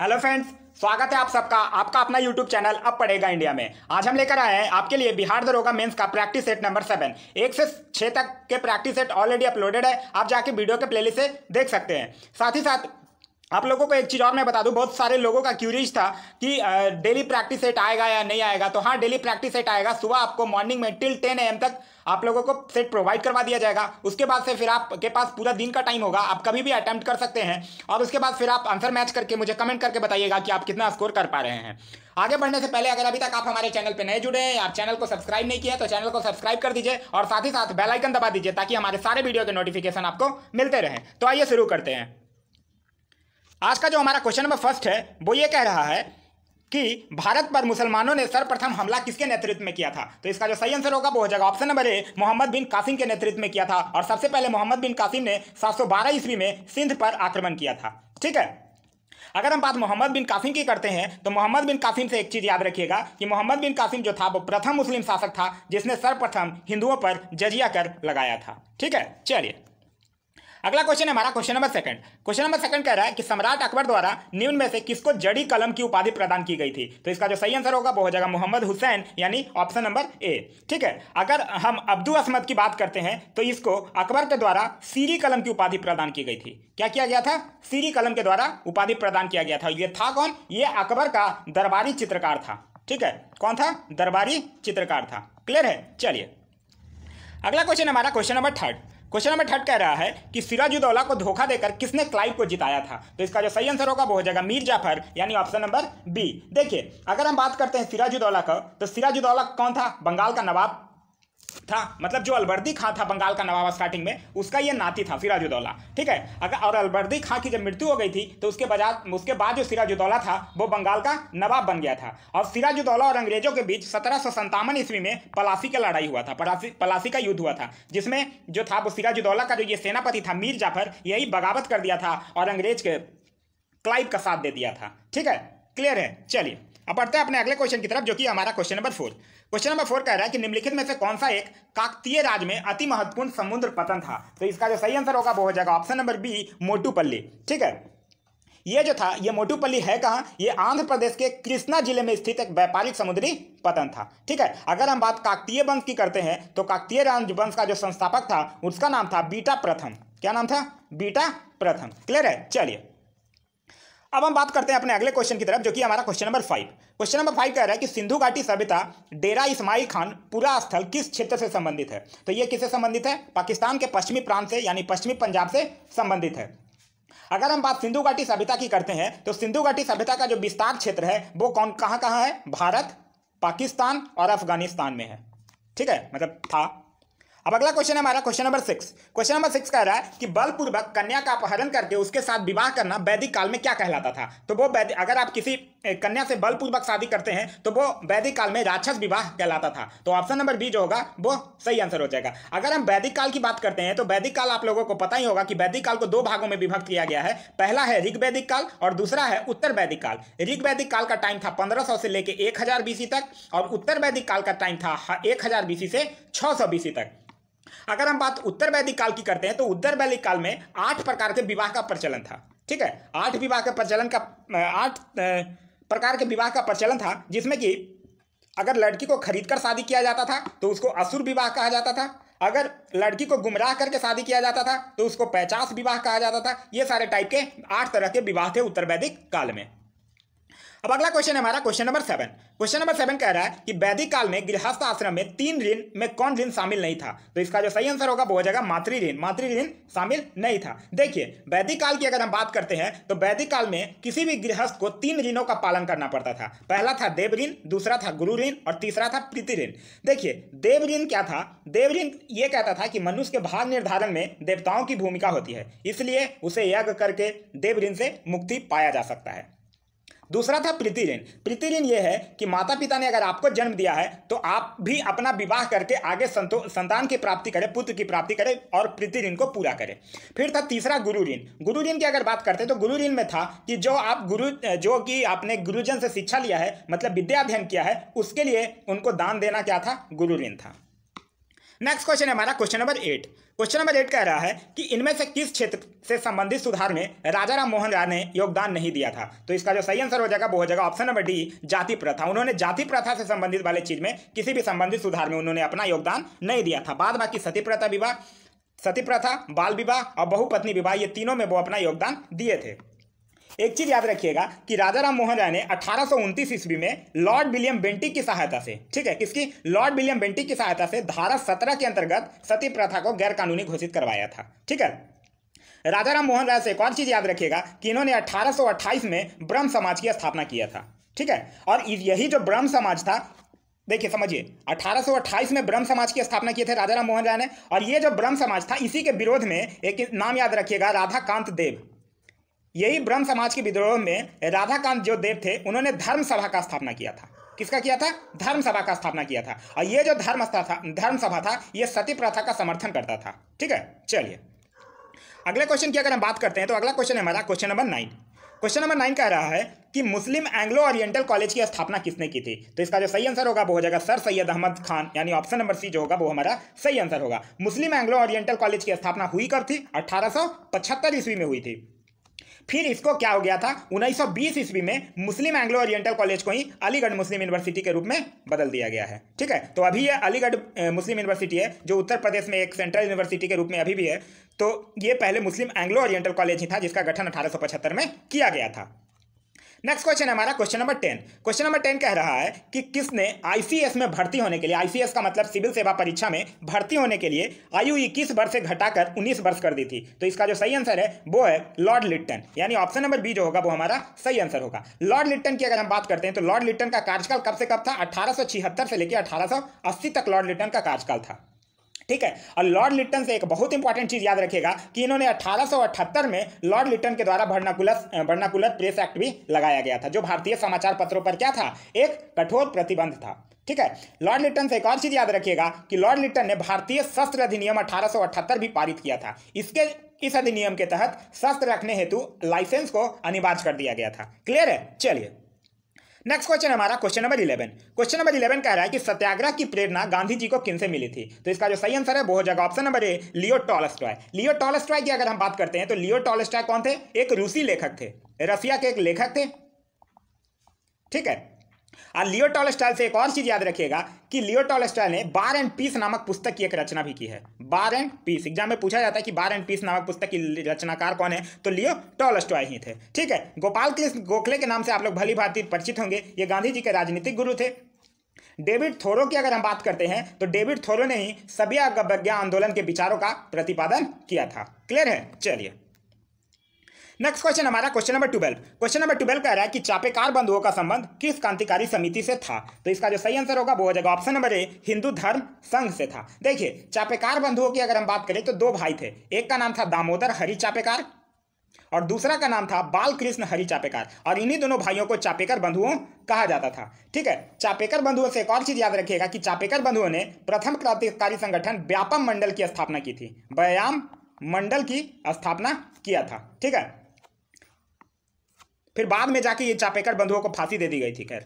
hello friends स्वागत है आप सबका आपका अपना यूट्यूब चैनल अब पड़ेगा इंडिया में आज हम लेकर आए हैं आपके लिए बिहार दरोगा मेंस का प्रैक्टिस सेट नंबर सेवन एक से छः तक के प्रैक्टिस सेट ऑलरेडी अपलोडेड है आप जाके वीडियो के प्लेलिस्ट से देख सकते हैं साथ ही साथ आप लोगों को एक चीज़ और मैं बता दूं बहुत सारे लोगों का क्यूरिज था कि डेली प्रैक्टिस सेट आएगा या नहीं आएगा तो हाँ डेली प्रैक्टिस सेट आएगा सुबह आपको मॉर्निंग में टिल टेन एम तक आप लोगों को सेट प्रोवाइड करवा दिया जाएगा उसके बाद से फिर आपके पास पूरा दिन का टाइम होगा आप कभी भी अटैम्प्ट कर सकते हैं और उसके बाद फिर आप आंसर मैच करके मुझे कमेंट करके बताइएगा कि आप कितना स्कोर कर पा रहे हैं आगे बढ़ने से पहले अगर अभी तक आप हमारे चैनल पर नए जुड़े हैं आप चैनल को सब्सक्राइब नहीं किया तो चैनल को सब्सक्राइब कर दीजिए और साथ ही साथ बेलाइकन दबा दीजिए ताकि हमारे सारे वीडियो के नोटिफिकेशन आपको मिलते रहें तो आइए शुरू करते हैं आज का जो हमारा क्वेश्चन नंबर फर्स्ट है वो ये कह रहा है कि भारत पर मुसलमानों ने सर्वप्रथम हमला किसके नेतृत्व में किया था तो इसका जो सही आंसर होगा वो हो जाएगा option number A Mohammad bin Qasim के नेतृत्व में किया था और सबसे पहले मोहम्मद बिन कासिम ने 712 ईस्वी में सिंध पर आक्रमण किया था ठीक है अगर हम बात मोहम्मद बिन कासिम की करते हैं तो मोहम्मद बिन कासिम से एक चीज़ याद रखिएगा कि मोहम्मद बिन कासिम जो था वो प्रथम मुस्लिम शासक था जिसने सर्वप्रथम हिंदुओं पर जजिया कर लगाया था ठीक है चलिए अगला क्वेश्चन है हमारा question number second question number second कह रहा है कि सम्राट अकबर द्वारा निम्न में से किसको जड़ी कलम की उपाधि प्रदान की गई थी तो इसका जो सही आंसर होगा वो हो जाएगा मोहम्मद हुसैन यानी ऑप्शन नंबर ए ठीक है अगर हम अब्दू असमद की बात करते हैं तो इसको अकबर के द्वारा सीरी कलम की उपाधि प्रदान की गई थी क्या किया गया था सीरी कलम के द्वारा उपाधि प्रदान किया गया था ये था कौन ये अकबर का दरबारी चित्रकार था ठीक है कौन था दरबारी चित्रकार था क्लियर है चलिए अगला क्वेश्चन हमारा question number third question number ठट कह रहा है कि सिराजुद्दौला को धोखा देकर किसने क्लाइव को जिताया था तो इसका जो सही आंसर होगा वो हो जाएगा मीर जाफर यानी ऑप्शन नंबर बी देखिए अगर हम बात करते हैं सिराजुद्दौला का तो सिराजुद्दौला कौन था बंगाल का नवाब था मतलब जो अलबर्दी खां था बंगाल का नवाब स्टार्टिंग में उसका ये नाती था सिराजुद्दौला ठीक है अगर और अलबर्दी खां की जब मृत्यु हो गई थी तो उसके बजाय उसके बाद जो सिराजुद्दौला था वो बंगाल का नवाब बन गया था और सिराजुद्दौला और अंग्रेजों के बीच सत्रह ईस्वी में पलासी का लड़ाई हुआ था पलासी पलासी का युद्ध हुआ था जिसमें जो था वो सिराजुद्दौला का जो ये सेनापति था मीर जाफर यही बगावत कर दिया था और अंग्रेज के क्लाइव का साथ दे दिया था ठीक है क्लियर है चलिए अब बढ़ते हैं अपने अगले क्वेश्चन की तरफ जो कि हमारा question number four question number four कह रहा है कि निम्नलिखित में से कौन सा एक काकतीय राज में अति महत्वपूर्ण समुद्र पतन था तो इसका जो सही आंसर होगा वो हो जाएगा ऑप्शन नंबर बी मोटूपल्ली ठीक है ये जो था ये मोटूपल्ली है कहाँ ये आंध्र प्रदेश के कृष्णा जिले में स्थित एक व्यापारिक समुद्री पतन था ठीक है अगर हम बात काकतीय वंश की करते हैं तो काकतीय राज वंश का जो संस्थापक था उसका नाम था बीटा प्रथम क्या नाम था बीटा प्रथम क्लियर है चलिए अब हम बात करते हैं अपने अगले क्वेश्चन की तरफ जो कि हमारा question number five question number five कह रहा है कि सिंधु घाटी सभ्यता डेरा इस्माइल खान पूरा स्थल किस क्षेत्र से संबंधित है तो ये किससे संबंधित है पाकिस्तान के पश्चिमी प्रांत से यानी पश्चिमी पंजाब से संबंधित है अगर हम बात सिंधु घाटी सभ्यता की करते हैं तो सिंधु घाटी सभ्यता का जो विस्तार क्षेत्र है वो कौन कहाँ कहाँ है भारत पाकिस्तान और अफगानिस्तान में है ठीक है मतलब था अब अगला क्वेश्चन है हमारा question number six question number six कह रहा है कि बलपूर्वक कन्या का अपहरण करके उसके साथ विवाह करना वैदिक काल में क्या कहलाता था तो वो वैदिक अगर आप किसी कन्या से बलपूर्वक शादी करते हैं तो वो वैदिक काल में राक्षस विवाह कहलाता था तो ऑप्शन नंबर बी जो होगा वो सही आंसर हो जाएगा अगर हम वैदिक काल की बात करते हैं तो वैदिक काल आप लोगों को पता ही होगा कि वैदिक काल को दो भागों में विभक्त किया गया है पहला है ऋग वैदिक काल और दूसरा है उत्तर वैदिक काल ऋग वैदिक काल का टाइम था पंद्रह से लेकर एक बीसी तक और उत्तर वैदिक काल का टाइम था एक बीसी से छह बीसी तक अगर हम बात उत्तर वैदिक काल की करते हैं तो उत्तर वैदिक काल में आठ प्रकार के विवाह का प्रचलन था ठीक है आठ विवाह का प्रचलन का आठ प्रकार के विवाह का प्रचलन था जिसमें कि अगर लड़की को खरीद कर शादी किया जाता था तो उसको असुर विवाह कहा जाता था अगर लड़की को गुमराह करके शादी किया जाता था तो उसको पैचास विवाह कहा जाता था ये सारे टाइप के आठ तरह के विवाह थे उत्तर वैदिक काल में अब अगला क्वेश्चन हमारा question number seven question number seven कह रहा है कि वैदिक काल में गृहस्थ आश्रम में तीन ऋण में कौन ऋण शामिल नहीं था तो इसका जो सही आंसर होगा वो हो जाएगा मातृ ऋण मातृ ऋण शामिल नहीं था देखिए वैदिक काल की अगर हम बात करते हैं तो वैदिक काल में किसी भी गृहस्थ को तीन ऋणों का पालन करना पड़ता था पहला था देव ऋण दूसरा था गुरु ऋण और तीसरा था प्रीति ऋण देखिए देव ऋण क्या था देव ऋण यह कहता था कि मनुष्य के भाग निर्धारण में देवताओं की भूमिका होती है इसलिए उसे यज्ञ करके देव ऋण से मुक्ति पाया जा सकता है दूसरा था प्रीति ऋण प्रीति ऋण यह है कि माता पिता ने अगर आपको जन्म दिया है तो आप भी अपना विवाह करके आगे संतान की प्राप्ति करें पुत्र की प्राप्ति करें और प्रीति ऋण को पूरा करें फिर था तीसरा गुरु ऋण गुरु ऋण की अगर बात करते हैं तो गुरु ऋण में था कि जो आप गुरु जो कि आपने गुरुजन से शिक्षा लिया है मतलब विद्या अध्ययन किया है उसके लिए उनको दान देना क्या था गुरु ऋण था नेक्स्ट क्वेश्चन है हमारा question number eight question number eight कह रहा है कि इनमें से किस क्षेत्र से संबंधित सुधार में राजा राम मोहन राय ने योगदान नहीं दिया था तो इसका जो सही आंसर हो जाएगा वो हो जाएगा ऑप्शन नंबर डी जाति प्रथा उन्होंने जाति प्रथा से संबंधित वाले चीज में किसी भी संबंधित सुधार में उन्होंने अपना योगदान नहीं दिया था बाद बाकी सती प्रथा विवाह सती प्रथा बाल विवाह और बहुपत्नी विवाह ये तीनों में वो अपना योगदान दिए थे एक चीज याद रखिएगा कि राजा राम मोहन राय ने अठारह ईस्वी में लॉर्ड विलियम बेंटिक की सहायता से ठीक है किसकी लॉर्ड विलियम बेंटिक की सहायता से धारा सत्रह के अंतर्गत सती प्रथा को गैरकानूनी घोषित करवाया था ठीक है राजा राम मोहन राय से एक और चीज याद रखिएगा कि इन्होंने अठारह में ब्रह्म समाज की स्थापना किया था ठीक है और यही जो ब्रह्म समाज था देखिए समझिए 1828 में ब्रह्म समाज की स्थापना किए थे राजा राम मोहन राय ने और ये जो ब्रह्म समाज था इसी के विरोध में एक नाम याद रखिएगा राधाकांत देव यही ब्रह्म समाज के विद्रोह में राधाकांत जो देव थे उन्होंने धर्म सभा का स्थापना किया था किसका किया था धर्म सभा का स्थापना किया था और ये जो धर्म था धर्म सभा था ये सती प्रथा का समर्थन करता था ठीक है चलिए अगले क्वेश्चन की अगर हम बात करते हैं तो अगला क्वेश्चन है हमारा question number nine question number nine कह रहा है कि मुस्लिम एंग्लो ओरिएंटल कॉलेज की स्थापना किसने की थी तो इसका जो सही आंसर होगा वो हो जाएगा सर सैयद अहमद खान यानी ऑप्शन नंबर सी जो होगा वो हमारा सही आंसर होगा मुस्लिम एंग्लो ओरिएंटल कॉलेज की स्थापना हुई कब थी अठारह ईस्वी में हुई थी फिर इसको क्या हो गया था 1920 ईस्वी में मुस्लिम एंग्लो ओरिएंटल कॉलेज को ही अलीगढ़ मुस्लिम यूनिवर्सिटी के रूप में बदल दिया गया है ठीक है तो अभी यह अलीगढ़ मुस्लिम यूनिवर्सिटी है जो उत्तर प्रदेश में एक सेंट्रल यूनिवर्सिटी के रूप में अभी भी है तो ये पहले मुस्लिम एंग्लो ओरिएंटल कॉलेज ही था जिसका गठन अठारह में किया गया था नेक्स्ट क्वेश्चन हमारा question number ten question number ten कह रहा है कि किसने आईसीएस में भर्ती होने के लिए आईसीएस का मतलब सिविल सेवा परीक्षा में भर्ती होने के लिए आयु e इक्कीस वर्ष से घटाकर उन्नीस वर्ष कर दी थी तो इसका जो सही आंसर है वो है लॉर्ड लिट्टन यानी ऑप्शन नंबर बी जो होगा वो हमारा सही आंसर होगा लॉर्ड लिट्टन की अगर हम बात करते हैं तो लॉर्ड लिट्टन का कार्यकाल कब से कब था अठारह से लेकर अठारह तक लॉर्ड लिट्टन का कार्यकाल था ठीक है और लॉर्ड लिट्टन से एक बहुत इंपॉर्टेंट चीज़ याद रखेगा कि इन्होंने अठारह में लॉर्ड लिट्टन के द्वारा भरनाकुलस भरनाकुलत प्रेस एक्ट भी लगाया गया था जो भारतीय समाचार पत्रों पर क्या था एक कठोर प्रतिबंध था ठीक है लॉर्ड लिट्टन से एक और चीज़ याद रखिएगा कि लॉर्ड लिट्टन ने भारतीय शस्त्र अधिनियम अठारह भी पारित किया था इसके इस अधिनियम के तहत शस्त्र रखने हेतु लाइसेंस को अनिवार्य कर दिया गया था क्लियर है चलिए नेक्स्ट क्वेश्चन हमारा question number eleven question number eleven कह रहा है कि सत्याग्रह की प्रेरणा गांधी जी को किन से मिली थी तो इसका जो सही आंसर है वो हो जाएगा option number A Leo Tolstoy Leo Tolstoy की अगर हम बात करते हैं तो लियो टॉलस्टॉय कौन थे एक रूसी लेखक थे रसिया के एक लेखक थे ठीक है और लियो टॉल स्टाइल से एक और चीज़ याद रखिएगा कि लियो टॉल स्टाइल ने बार एंड पीस नामक पुस्तक की एक रचना भी की है बार एंड पीस एग्जाम में पूछा जाता है कि बार एंड पीस नामक पुस्तक की रचनाकार कौन है तो लियो टॉल स्टॉय ही थे ठीक है गोपाल कृष्ण गोखले के नाम से आप लोग भली भांति परिचित होंगे ये गांधी जी के राजनीतिक गुरु थे डेविड थोरो की अगर हम बात करते हैं तो डेविड थोरो ने ही सभी अवज्ञा आंदोलन के विचारों का प्रतिपादन किया था क्लियर है चलिए नेक्स्ट क्वेश्चन हमारा question number twelve question number twelve कह रहा है कि चापेकार बंधुओं का संबंध किस क्रांतिकारी समिति से था तो इसका जो सही आंसर होगा वो हो जाएगा ऑप्शन नंबर ए हिंदू धर्म संघ से था देखिए चापेकार बंधुओं की अगर हम बात करें तो दो भाई थे एक का नाम था दामोदर हरि चापेकार और दूसरा का नाम था बालकृष्ण हरि चापेकार और इन्हीं दोनों भाइयों को चापेकर बंधुओं कहा जाता था ठीक है चापेकर बंधुओं से एक और चीज याद रखिएगा कि चापेकर बंधुओं ने प्रथम क्रांतिकारी संगठन व्यापम मंडल की स्थापना की थी व्यायाम मंडल की स्थापना किया था ठीक है फिर बाद में जाके ये चापेकर बंधुओं को फांसी दे दी गई थी खैर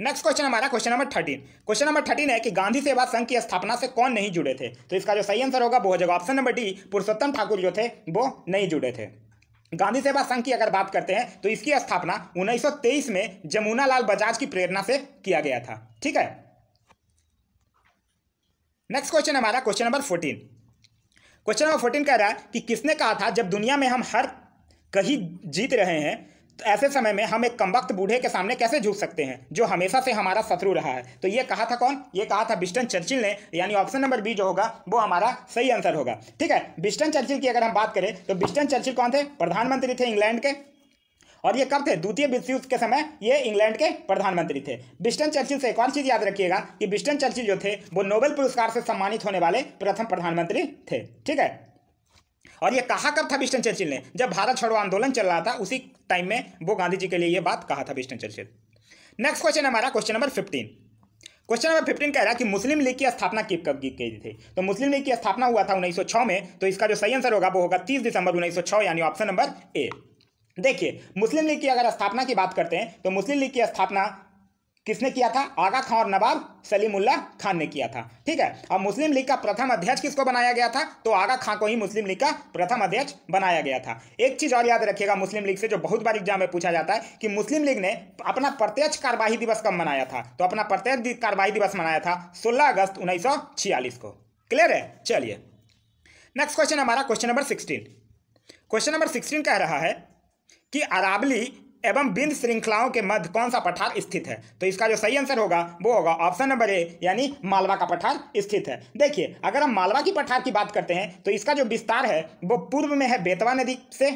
नेक्स्ट क्वेश्चन हमारा question number thirteen question number thirteen है कि गांधी सेवा संघ की स्थापना से कौन नहीं जुड़े थे तो इसका जो सही आंसर होगा वो हो जाएगा option number D Purushottam Thakur जो थे वो नहीं जुड़े थे गांधी सेवा संघ की अगर बात करते हैं तो इसकी स्थापना 1923 में लाल बजाज की प्रेरणा से किया गया था ठीक है नेक्स्ट क्वेश्चन हमारा question number fourteen question number fourteen कह रहा है कि किसने कहा था जब दुनिया में हम हर कहीं जीत रहे हैं ऐसे समय में हम एक कमबख्त बूढ़े के सामने कैसे झुक सकते हैं जो हमेशा से हमारा शत्रु रहा है तो ये कहा था कौन ये कहा था बिस्टन चर्चिल ने यानी ऑप्शन नंबर बी जो होगा वो हमारा सही आंसर होगा ठीक है बिस्टन चर्चिल की अगर हम बात करें तो बिस्टन चर्चिल कौन थे प्रधानमंत्री थे इंग्लैंड के और ये कब थे द्वितीय विश्व युद्ध के समय ये इंग्लैंड के प्रधानमंत्री थे बिस्टन चर्चिल से एक और चीज़ याद रखिएगा कि बिस्टन चर्चिल जो थे वो नोबेल पुरस्कार से सम्मानित होने वाले प्रथम प्रधानमंत्री थे ठीक है और ये कहा कब था विस्टन चर्चिल ने जब भारत छोड़ो आंदोलन चल रहा था उसी टाइम में वो गांधी जी के लिए ये बात कहा था विस्टन चर्चिल नेक्स्ट क्वेश्चन हमारा question number fifteen question number fifteen कह रहा है कि मुस्लिम लीग की स्थापना कब कब की गई थी तो मुस्लिम लीग की स्थापना हुआ था 1906 में तो इसका जो सही आंसर होगा वो होगा 30 दिसंबर 1906 यानी ऑप्शन नंबर ए देखिए मुस्लिम लीग की अगर स्थापना की बात करते हैं तो मुस्लिम लीग की स्थापना किसने किया था आगा खां और नवाब सलीमुल्ला खान ने किया था ठीक है अब मुस्लिम लीग का प्रथम अध्यक्ष किसको बनाया गया था तो आगा खां को ही मुस्लिम लीग का प्रथम अध्यक्ष बनाया गया था एक चीज और याद रखिएगा मुस्लिम लीग से जो बहुत बार एग्जाम में पूछा जाता है कि मुस्लिम लीग ने अपना प्रत्यक्ष कार्यवाही दिवस कब मनाया था तो अपना प्रत्यक्ष कार्यवाही दिवस मनाया था सोलह अगस्त उन्नीस को क्लियर है चलिए नेक्स्ट क्वेश्चन हमारा question number sixteen question number sixteen कह रहा है कि अरावली एवं बिंद श्रृंखलाओं के मध्य कौन सा पठार स्थित है तो इसका जो सही आंसर होगा वो होगा ऑप्शन नंबर ए यानी मालवा का पठार स्थित है देखिए अगर हम मालवा की पठार की बात करते हैं तो इसका जो विस्तार है वो पूर्व में है बेतवा नदी से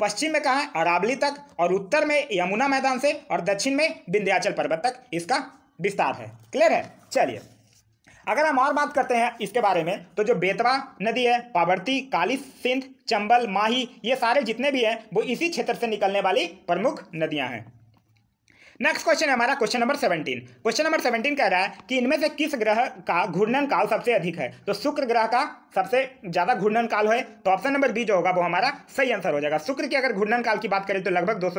पश्चिम में कहा है अरावली तक और उत्तर में यमुना मैदान से और दक्षिण में विंध्याचल पर्वत तक इसका विस्तार है क्लियर है चलिए अगर हम और बात करते हैं इसके बारे में तो जो बेतवा नदी है पावर्ती काली सिंध चंबल माही ये सारे जितने भी हैं वो इसी क्षेत्र से निकलने वाली प्रमुख नदियां हैं नेक्स्ट क्वेश्चन है हमारा question number seventeen question number seventeen कह रहा है कि इनमें से किस ग्रह का घूर्णन काल सबसे अधिक है तो शुक्र ग्रह का सबसे ज्यादा घूर्णन काल है तो ऑप्शन नंबर बी जो होगा वो हमारा सही आंसर हो जाएगा शुक्र की अगर घूर्णन काल की बात करें तो लगभग दो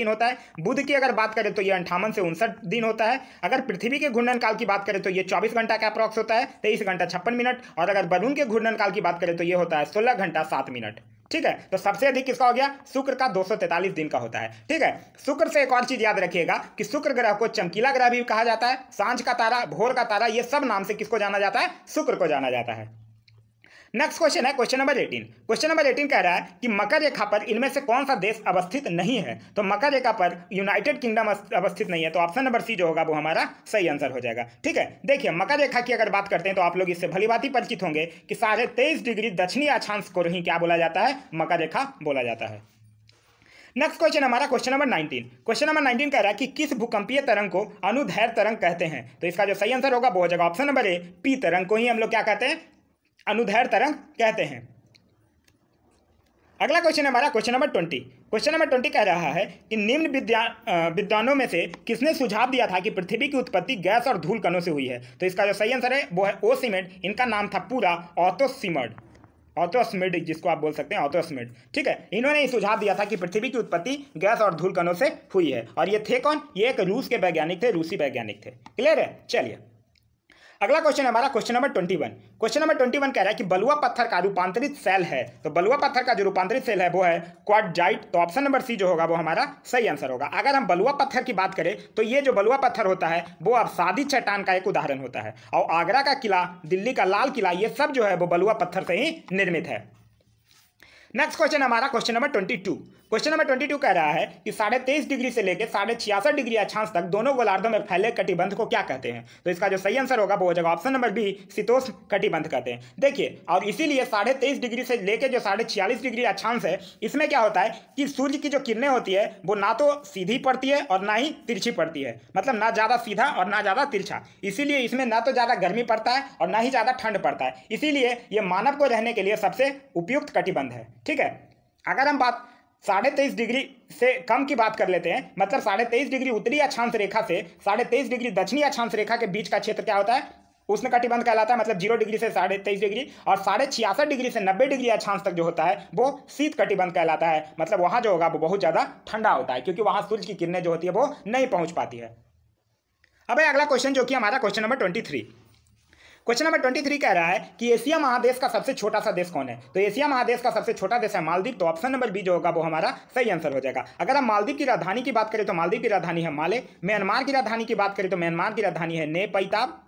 दिन होता है बुध की अगर बात करें तो ये अंठावन से उनसठ दिन होता है अगर पृथ्वी के घूर्णन काल की बात करें तो ये चौबीस घंटा का अप्रॉक्स होता है तेईस घंटा छप्पन मिनट और अगर वरुण के घूर्णन काल की बात करें तो यह होता है सोलह घंटा सात मिनट ठीक है तो सबसे अधिक किसका हो गया शुक्र का 243 दिन का होता है ठीक है शुक्र से एक और चीज याद रखिएगा कि शुक्र ग्रह को चमकीला ग्रह भी कहा जाता है सांझ का तारा भोर का तारा ये सब नाम से किसको जाना जाता है शुक्र को जाना जाता है नेक्स्ट क्वेश्चन है question number eighteen question number eighteen कह रहा है कि मकर रेखा पर इनमें से कौन सा देश अवस्थित नहीं है तो मकर रेखा पर यूनाइटेड किंगडम अवस्थित नहीं है तो ऑप्शन नंबर सी जो होगा वो हमारा सही आंसर हो जाएगा ठीक है देखिए मकर रेखा की अगर बात करते हैं तो आप लोग इससे भली भांति परिचित होंगे कि साढ़े तेईस डिग्री दक्षिणी अक्षांश को ही क्या बोला जाता है मकर रेखा बोला जाता है नेक्स्ट क्वेश्चन हमारा क्वेश्चन नंबर 19 क्वेश्चन नंबर 19 कह रहा है कि किस भूकंपीय तरंग को अनुधैर्य तरंग कहते हैं तो इसका जो सही आंसर होगा वो हो जाएगा ऑप्शन नंबर ए पी तरंग को ही हम लोग क्या कहते हैं अनुधैर तरंग कहते हैं अगला क्वेश्चन हमारा question number twenty question number twenty कह रहा है कि निम्न विद्या विद्वानों में से किसने सुझाव दिया था कि पृथ्वी की उत्पत्ति गैस और धूल कणों से हुई है तो इसका जो सही आंसर है वो है ओ सीमेंट इनका नाम था पूरा ऑटोसीमर्ड ऑटोस्मिड जिसको आप बोल सकते हैं ऑटोस्मिड ठीक है इन्होंने ये सुझाव दिया था कि पृथ्वी की उत्पत्ति गैस और धूल कणों से हुई है और ये थे कौन ये एक रूस के वैज्ञानिक थे रूसी वैज्ञानिक थे क्लियर है चलिए अगला क्वेश्चन हमारा question number twenty one question number twenty one कह रहा है कि बलुआ पत्थर का रूपांतरित सेल है तो बलुआ पत्थर का जो रूपांतरित सेल है वो है क्वाडजाइट तो ऑप्शन नंबर सी जो होगा वो हमारा सही आंसर होगा अगर हम बलुआ पत्थर की बात करें तो ये जो बलुआ पत्थर होता है वो अब सादी चट्टान का एक उदाहरण होता है और आगरा का किला दिल्ली का लाल किला ये सब जो है वो बलुआ पत्थर से ही निर्मित है नेक्स्ट क्वेश्चन हमारा question number twenty two question number twenty two कह रहा है कि साढ़े तेईस डिग्री से लेकर साढ़े छियासठ डिग्री अक्षांश तक दोनों गोलार्धों में फैले कटिबंध को क्या कहते हैं तो इसका जो सही आंसर होगा वो हो जाएगा ऑप्शन नंबर बी शीतोष कटिबंध कहते हैं देखिए और इसीलिए साढ़े तेईस डिग्री से लेकर जो साढ़े छियालीस डिग्री अक्षांश है इसमें क्या होता है कि सूर्य की जो किरणें होती है वो ना तो सीधी पड़ती है और ना ही तिरछी पड़ती है मतलब ना ज़्यादा सीधा और ना ज़्यादा तिरछा इसीलिए इसमें ना तो ज़्यादा गर्मी पड़ता है और ना ही ज़्यादा ठंड पड़ता है इसीलिए ये मानव को रहने के लिए सबसे उपयुक्त कटिबंध है ठीक है अगर हम बात साढ़े तेईस डिग्री से कम की बात कर लेते हैं मतलब साढ़े तेईस डिग्री उत्तरी अक्षांश रेखा से साढ़े तेईस डिग्री दक्षिणी अक्षांश रेखा के बीच का क्षेत्र क्या होता है उसने कटिबंध कहलाता है मतलब जीरो डिग्री से साढ़े तेईस डिग्री और साढ़े छियासठ डिग्री से नब्बे डिग्री अक्षांश तक जो होता है वो शीत कटिबंध कहलाता है मतलब वहां जो होगा वो बहुत ज़्यादा ठंडा होता है क्योंकि वहां सूर्य की किरणें जो होती है वो नहीं पहुंच पाती है अब अगला क्वेश्चन जो कि हमारा question number twenty three question number twenty three कह रहा है कि एशिया महादेश का सबसे छोटा सा देश कौन है तो एशिया महादेश का सबसे छोटा देश है मालदीप तो ऑप्शन नंबर बी जो होगा वो हमारा सही आंसर हो जाएगा अगर हम मालदीप की राजधानी की बात करें तो मालदीप की राजधानी है माले म्यांमार की राजधानी की बात करें तो म्यांमार की राजधानी है ने पैताब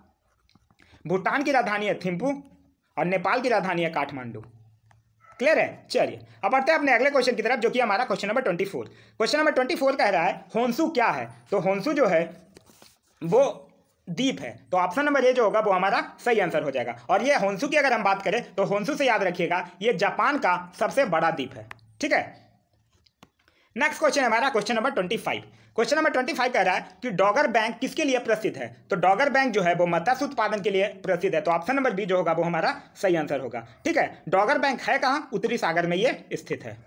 भूटान की राजधानी है थिम्पू और नेपाल की राजधानी है काठमांडू क्लियर है चलिए अब बढ़ते हैं अपने अगले क्वेश्चन की तरफ जो कि हमारा question number twenty four question number twenty four कह रहा है होंसू क्या है तो होंसू जो है वो द्वीप है तो ऑप्शन नंबर ए जो होगा वो हमारा सही आंसर हो जाएगा और ये होन्सू की अगर हम बात करें तो होन्सू से याद रखिएगा ये जापान का सबसे बड़ा द्वीप है ठीक है नेक्स्ट क्वेश्चन हमारा question number twenty five question number twenty five कह रहा है कि डॉगर बैंक किसके लिए प्रसिद्ध है तो डॉगर बैंक जो है वो मत्स्य उत्पादन के लिए प्रसिद्ध है तो ऑप्शन नंबर बी जो होगा वो हमारा सही आंसर होगा ठीक है डॉगर बैंक है कहाँ उत्तरी सागर में ये स्थित है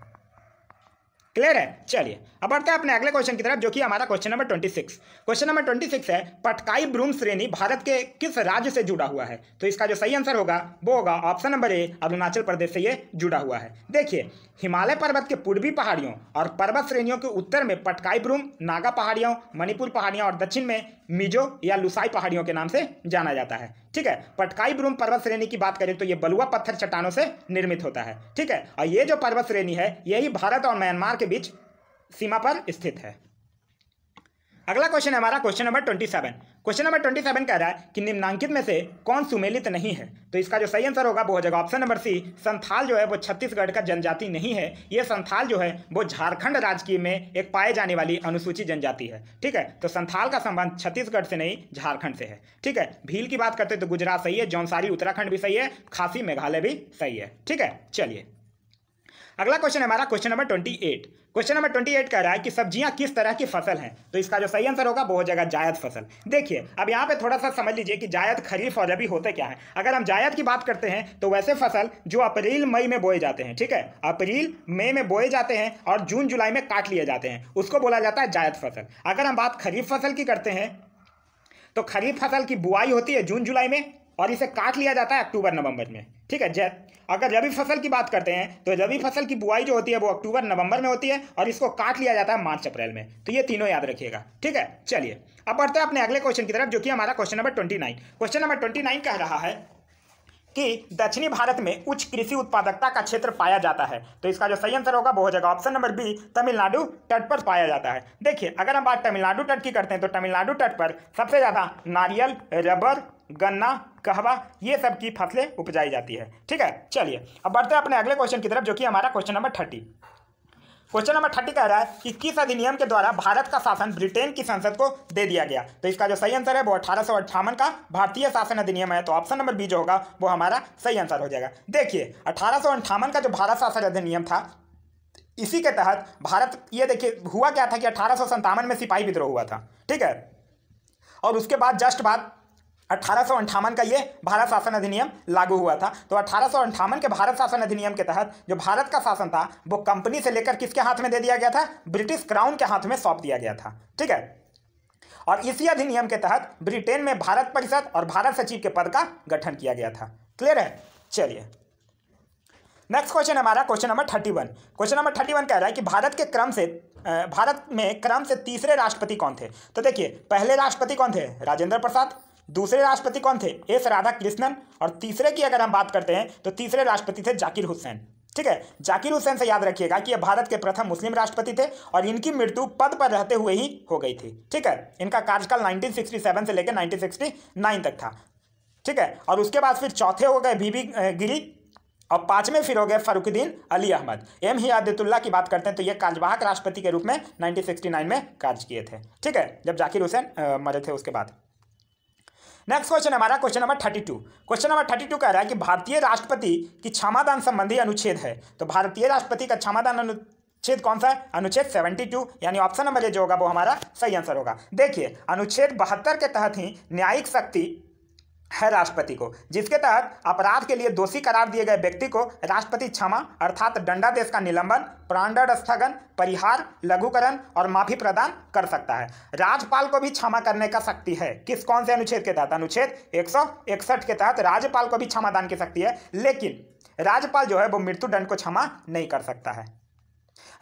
क्लियर है चलिए अब बढ़ते हैं अपने अगले क्वेश्चन की तरफ जो कि हमारा question number twenty six question number twenty six है पटकाई ब्रूम श्रेणी भारत के किस राज्य से जुड़ा हुआ है तो इसका जो सही आंसर होगा वो होगा option number A Arunachal Pradesh से ये जुड़ा हुआ है देखिए हिमालय पर्वत के पूर्वी पहाड़ियों और पर्वत श्रेणियों के उत्तर में पटकाई ब्रूम नागा पहाड़ियों मणिपुर पहाड़ियों और दक्षिण में मिजो या लुसाई पहाड़ियों के नाम से जाना जाता है ठीक है पटकाई ब्रूम पर्वत श्रेणी की बात करें तो ये बलुआ पत्थर चट्टानों से निर्मित होता है ठीक है और ये जो पर्वत श्रेणी है यही भारत और म्यांमार के बीच सीमा पर स्थित है अगला क्वेश्चन है हमारा question number twenty seven question number twenty seven कह रहा है कि निम्नांकित में से कौन सुमेलित नहीं है तो इसका जो सही आंसर होगा वो हो जाएगा ऑप्शन नंबर सी संथाल जो है वो छत्तीसगढ़ का जनजाति नहीं है ये संथाल जो है वो झारखंड राजकीय में एक पाए जाने वाली अनुसूचित जनजाति है ठीक है तो संथाल का संबंध छत्तीसगढ़ से नहीं झारखंड से है ठीक है भील की बात करते तो गुजरात सही है जौनसारी उत्तराखंड भी सही है खासी मेघालय भी सही है ठीक है चलिए अगला क्वेश्चन हमारा question number twenty eight question number twenty eight कह रहा है कि सब्जियां किस तरह की फसल हैं तो इसका जो सही आंसर होगा वो हो जाएगा जायद फसल देखिए अब यहाँ पे थोड़ा सा समझ लीजिए कि जायद खरीफ और रबी होते क्या है अगर हम जायद की बात करते हैं तो वैसे फसल जो अप्रैल मई में बोए जाते हैं ठीक है अप्रैल मई में बोए जाते हैं और जून जुलाई में काट लिए जाते हैं उसको बोला जाता है जायद फसल अगर हम बात खरीफ फसल की करते हैं तो खरीफ फसल की बुआई होती है जून जुलाई में और इसे काट लिया जाता है अक्टूबर नवंबर में ठीक है जय अगर रबी फसल की बात करते हैं तो रबी फसल की बुआई जो होती है वो अक्टूबर नवंबर में होती है और इसको काट लिया जाता है मार्च अप्रैल में तो ये तीनों याद रखिएगा ठीक है चलिए अब बढ़ते हैं अपने अगले क्वेश्चन की तरफ जो कि हमारा question number twenty nine question number twenty nine कह रहा है कि दक्षिणी भारत में उच्च कृषि उत्पादकता का क्षेत्र पाया जाता है तो इसका जो सही आंसर होगा वो हो जाएगा ऑप्शन नंबर बी तमिलनाडु तट पर पाया जाता है देखिए अगर हम बात तमिलनाडु तट की करते हैं तो तमिलनाडु तट पर सबसे ज़्यादा नारियल रबर गन्ना कहवा ये सब की फसलें उपजाई जाती है ठीक है चलिए अब बढ़ते हैं अपने अगले क्वेश्चन की तरफ जो कि हमारा question number thirty question number thirty कह रहा है कि किस अधिनियम के द्वारा भारत का शासन ब्रिटेन की संसद को दे दिया गया तो इसका जो सही आंसर है वो अठारह का भारतीय शासन अधिनियम है तो ऑप्शन नंबर बी जो होगा वो हमारा सही आंसर हो जाएगा देखिए अठारह का जो भारत शासन अधिनियम था इसी के तहत भारत ये देखिए हुआ क्या था कि अठारह में सिपाही विद्रोह हुआ था ठीक है और उसके बाद जस्ट बाद अठारह का ये भारत शासन अधिनियम लागू हुआ था तो अठारह के भारत शासन अधिनियम के तहत जो भारत का शासन था वो कंपनी से लेकर किसके हाथ में दे दिया गया था ब्रिटिश क्राउन के हाथ में सौंप दिया गया था ठीक है और इसी अधिनियम के तहत ब्रिटेन में भारत परिषद और भारत सचिव के पद का गठन किया गया था क्लियर है चलिए नेक्स्ट क्वेश्चन हमारा question number thirty one question number thirty one कह रहा है कि भारत के क्रम से भारत में क्रम से तीसरे राष्ट्रपति कौन थे तो देखिए पहले राष्ट्रपति कौन थे राजेंद्र प्रसाद दूसरे राष्ट्रपति कौन थे एस राधा कृष्णन और तीसरे की अगर हम बात करते हैं तो तीसरे राष्ट्रपति थे जाकिर हुसैन ठीक है जाकिर हुसैन से याद रखिएगा कि ये भारत के प्रथम मुस्लिम राष्ट्रपति थे और इनकी मृत्यु पद पर रहते हुए ही हो गई थी ठीक है इनका कार्यकाल 1967 से लेकर 1969 तक था ठीक है और उसके बाद फिर चौथे हो गए बीबी गिरी और पांचवें फिर हो गए फरुखुद्दीन अली अहमद एम ही आदितुल्ला की बात करते हैं तो ये कार्यवाहक राष्ट्रपति के रूप में नाइनटीन में कार्य किए थे ठीक है जब जाकिर हुसैन मरे थे उसके बाद नेक्स्ट क्वेश्चन हमारा question number thirty two question number thirty two कह रहा है कि भारतीय राष्ट्रपति की क्षमादान संबंधी अनुच्छेद है तो भारतीय राष्ट्रपति का क्षमादान अनुच्छेद कौन सा है अनुच्छेद सेवेंटी टू यानी ऑप्शन नंबर जो होगा वो हमारा सही आंसर होगा देखिए अनुच्छेद बहत्तर के तहत ही न्यायिक शक्ति है राष्ट्रपति को जिसके तहत अपराध के लिए दोषी करार दिए गए व्यक्ति को राष्ट्रपति क्षमा अर्थात दंडादेश का निलंबन प्राणदंड स्थगन परिहार लघुकरण और माफी प्रदान कर सकता है राज्यपाल को भी क्षमा करने का शक्ति है किस कौन से अनुच्छेद के तहत अनुच्छेद एक के तहत राज्यपाल को भी क्षमा दान की शक्ति है लेकिन राज्यपाल जो है वो मृत्युदंड को क्षमा नहीं कर सकता है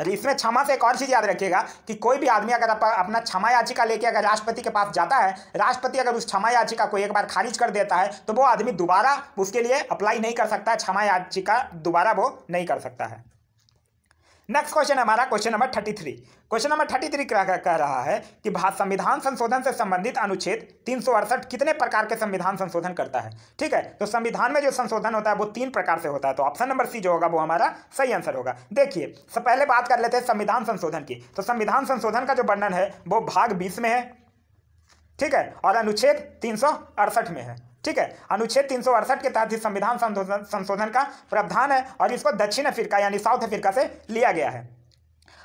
अरे इसमें क्षमा से एक और चीज़ याद रखिएगा कि कोई भी आदमी अगर अपना क्षमा याचिका लेके अगर राष्ट्रपति के पास जाता है राष्ट्रपति अगर उस क्षमा याचिका को एक बार खारिज कर देता है तो वो आदमी दोबारा उसके लिए अप्लाई नहीं कर सकता क्षमा याचिका दोबारा वो नहीं कर सकता है नेक्स्ट क्वेश्चन हमारा question number thirty three question number thirty three क्या कह रहा है कि भारत संविधान संशोधन से संबंधित अनुच्छेद तीन सौ अड़सठ कितने प्रकार के संविधान संशोधन करता है ठीक है तो संविधान में जो संशोधन होता है वो तीन प्रकार से होता है तो ऑप्शन नंबर सी जो होगा वो हमारा सही आंसर होगा देखिए पहले बात कर लेते हैं संविधान संशोधन की तो संविधान संशोधन का जो वर्णन है वो भाग बीस में है ठीक है और अनुच्छेद तीन में है ठीक है अनुच्छेद तीन के तहत ही संविधान संशोधन का प्रावधान है और इसको दक्षिण अफ्रीका यानी साउथ अफ्रीका से लिया गया है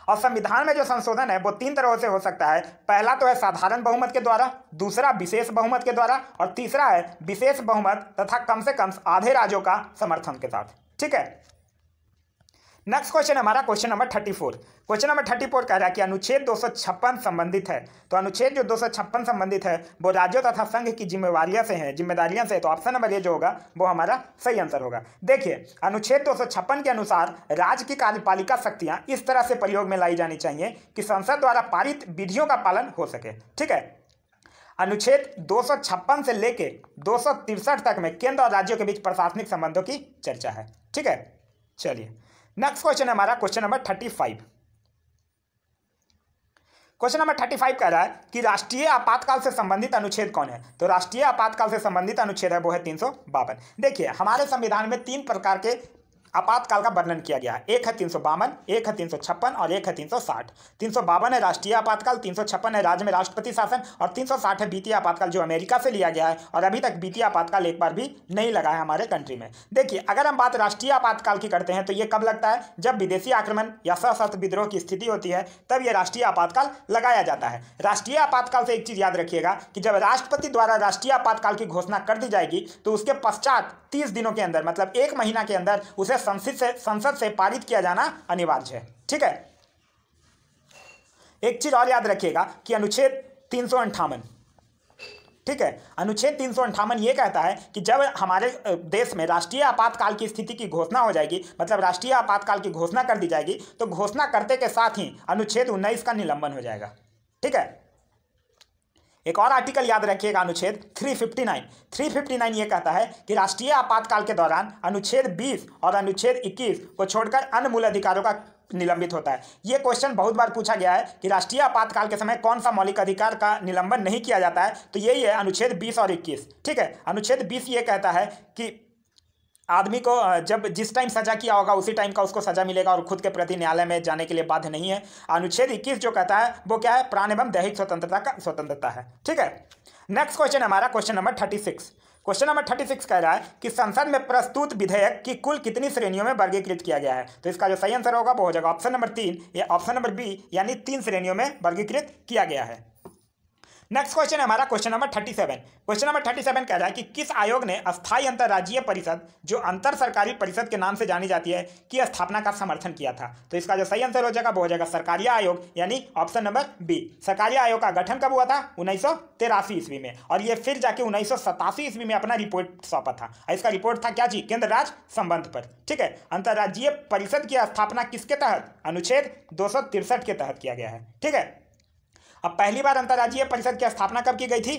और संविधान में जो संशोधन है वो तीन तरह से हो सकता है पहला तो है साधारण बहुमत के द्वारा दूसरा विशेष बहुमत के द्वारा और तीसरा है विशेष बहुमत तथा कम से कम आधे राज्यों का समर्थन के साथ ठीक है नेक्स्ट क्वेश्चन हमारा question number thirty four question number thirty four कह रहा है कि अनुच्छेद दो सौ छप्पन संबंधित है तो अनुच्छेद जो दो सौ छप्पन संबंधित है वो राज्यों तथा संघ की जिम्मेवारियां से है जिम्मेदारियां से है तो ऑप्शन नंबर ये जो होगा वो हमारा सही आंसर होगा देखिए अनुच्छेद दो सौ छप्पन के अनुसार राज्य की कार्यपालिका शक्तियां इस तरह से प्रयोग में लाई जानी चाहिए कि संसद द्वारा पारित विधियों का पालन हो सके ठीक है अनुच्छेद दो से लेके दो तक में केंद्र और राज्यों के बीच प्रशासनिक संबंधों की चर्चा है ठीक है चलिए नेक्स्ट क्वेश्चन है हमारा question number thirty five question number thirty five कह रहा है कि राष्ट्रीय आपातकाल से संबंधित अनुच्छेद कौन है तो राष्ट्रीय आपातकाल से संबंधित अनुच्छेद है वो है तीन सौ बावन देखिए हमारे संविधान में तीन प्रकार के आपातकाल का वर्णन किया गया एक है तीन सौ बावन एक है तीन सौ छप्पन और एक है तीन सौ साठ तीन सौ बावन है राष्ट्रीय आपातकाल तीन सौ छप्पन है राज्य में राष्ट्रपति शासन और तीन सौ साठ है बीती आपातकाल जो अमेरिका से लिया गया है और अभी तक बीती आपातकाल एक बार भी नहीं लगा है हमारे कंट्री में देखिए अगर हम बात राष्ट्रीय आपातकाल की करते हैं तो ये कब लगता है जब विदेशी आक्रमण या सशस्त्र विद्रोह की स्थिति होती है तब यह राष्ट्रीय आपातकाल लगाया जाता है राष्ट्रीय आपातकाल से एक चीज याद रखिएगा कि जब राष्ट्रपति द्वारा राष्ट्रीय आपातकाल की घोषणा कर दी जाएगी तो उसके पश्चात तीस दिनों के अंदर मतलब एक महीना के अंदर उसे संसद से संसद से पारित किया जाना अनिवार्य है ठीक है एक चीज और याद रखिएगा कि अनुच्छेद तीन ठीक है अनुच्छेद तीन सौ अंठावन ये कहता है कि जब हमारे देश में राष्ट्रीय आपातकाल की स्थिति की घोषणा हो जाएगी मतलब राष्ट्रीय आपातकाल की घोषणा कर दी जाएगी तो घोषणा करते के साथ ही अनुच्छेद उन्नीस का निलंबन हो जाएगा ठीक है एक और आर्टिकल याद रखिएगा अनुच्छेद 359 359 ये कहता है कि राष्ट्रीय आपातकाल के दौरान अनुच्छेद 20 और अनुच्छेद 21 को छोड़कर अन्य मूल अधिकारों का निलंबित होता है ये क्वेश्चन बहुत बार पूछा गया है कि राष्ट्रीय आपातकाल के समय कौन सा मौलिक अधिकार का निलंबन नहीं किया जाता है तो यही है अनुच्छेद 20 और 21 ठीक है अनुच्छेद 20 ये कहता है कि आदमी को जब जिस टाइम सजा किया होगा उसी टाइम का उसको सजा मिलेगा और खुद के प्रति न्यायालय में जाने के लिए बाध्य नहीं है अनुच्छेद 21 जो कहता है वो क्या है प्राण एवं दैहिक स्वतंत्रता का स्वतंत्रता है ठीक है नेक्स्ट क्वेश्चन हमारा question number thirty six question number thirty six कह रहा है कि संसद में प्रस्तुत विधेयक की कुल कितनी श्रेणियों में वर्गीकृत किया गया है तो इसका जो सही आंसर होगा वो हो जाएगा ऑप्शन नंबर तीन या ऑप्शन नंबर बी यानी तीन श्रेणियों में वर्गीकृत किया गया है नेक्स्ट क्वेश्चन है हमारा question number thirty seven question number thirty seven कह रहा है कि किस आयोग ने अस्थायी अंतर्राज्यीय परिषद जो अंतर सरकारी परिषद के नाम से जानी जाती है की स्थापना का समर्थन किया था तो इसका जो सही आंसर हो जाएगा वो हो जाएगा सरकारी आयोग यानी ऑप्शन नंबर बी सरकारी आयोग का गठन कब हुआ था उन्नीस ईस्वी में और ये फिर जाके उन्नीस ईस्वी में अपना रिपोर्ट सौंपा था इसका रिपोर्ट था क्या जी केंद्र राज संबंध पर ठीक है अंतर्राज्यीय परिषद की स्थापना किसके तहत अनुच्छेद दो के तहत किया गया है ठीक है अब पहली बार अंतर्राज्यीय परिषद की स्थापना कब की गई थी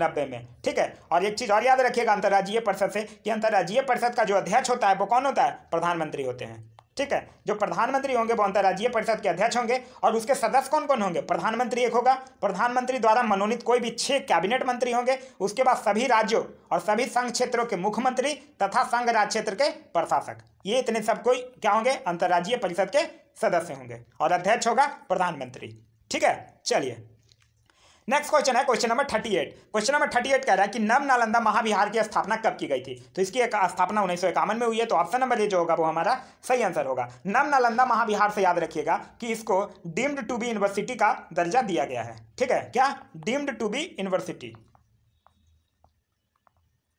नब्बे में ठीक है और एक चीज़ और याद रखिएगा अंतर्राज्यीय परिषद से कि अंतर्राज्यीय परिषद का जो अध्यक्ष होता है वो कौन होता है प्रधानमंत्री होते हैं ठीक है जो प्रधानमंत्री होंगे वो अंतर्राज्यीय परिषद के अध्यक्ष होंगे और उसके सदस्य कौन कौन होंगे प्रधानमंत्री एक होगा प्रधानमंत्री द्वारा मनोनीत कोई भी छह कैबिनेट मंत्री होंगे उसके बाद सभी राज्यों और सभी संघ क्षेत्रों के मुख्यमंत्री तथा संघ राज क्षेत्र के प्रशासक ये इतने सब कोई क्या होंगे अंतर्राज्यीय परिषद के सदस्य होंगे और अध्यक्ष होगा प्रधानमंत्री ठीक है चलिए नेक्स्ट क्वेश्चन है question number thirty eight question number thirty eight कह रहा है कि नव नालंदा महाविहार की स्थापना कब की गई थी तो इसकी एक स्थापना उन्नीस सौ इक्यावन में हुई है तो ऑप्शन नंबर ये जो होगा वो हमारा सही आंसर होगा नव नालंदा महाविहार से याद रखिएगा कि इसको डीम्ड टू बी यूनिवर्सिटी का दर्जा दिया गया है ठीक है क्या डीम्ड टू बी यूनिवर्सिटी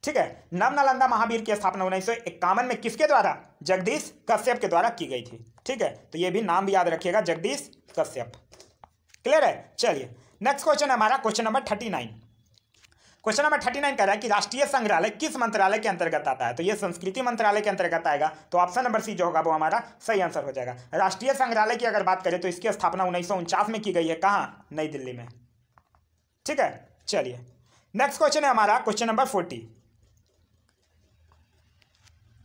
ठीक है नव नालंदा महावीर की स्थापना उन्नीस सौ इक्यावन में किसके द्वारा जगदीश कश्यप के द्वारा की गई थी ठीक है तो ये भी नाम भी याद रखिएगा जगदीश कश्यप क्लियर है चलिए नेक्स्ट क्वेश्चन हमारा question number thirty nine question number thirty nine कह रहा है कि राष्ट्रीय संग्रहालय किस मंत्रालय के अंतर्गत आता है तो ये संस्कृति मंत्रालय के अंतर्गत आएगा तो ऑप्शन नंबर सी जो होगा वो हमारा सही आंसर हो जाएगा राष्ट्रीय संग्रहालय की अगर बात करें तो इसकी स्थापना उन्नीस में की गई है कहाँ नई दिल्ली में ठीक है चलिए नेक्स्ट क्वेश्चन है हमारा question number forty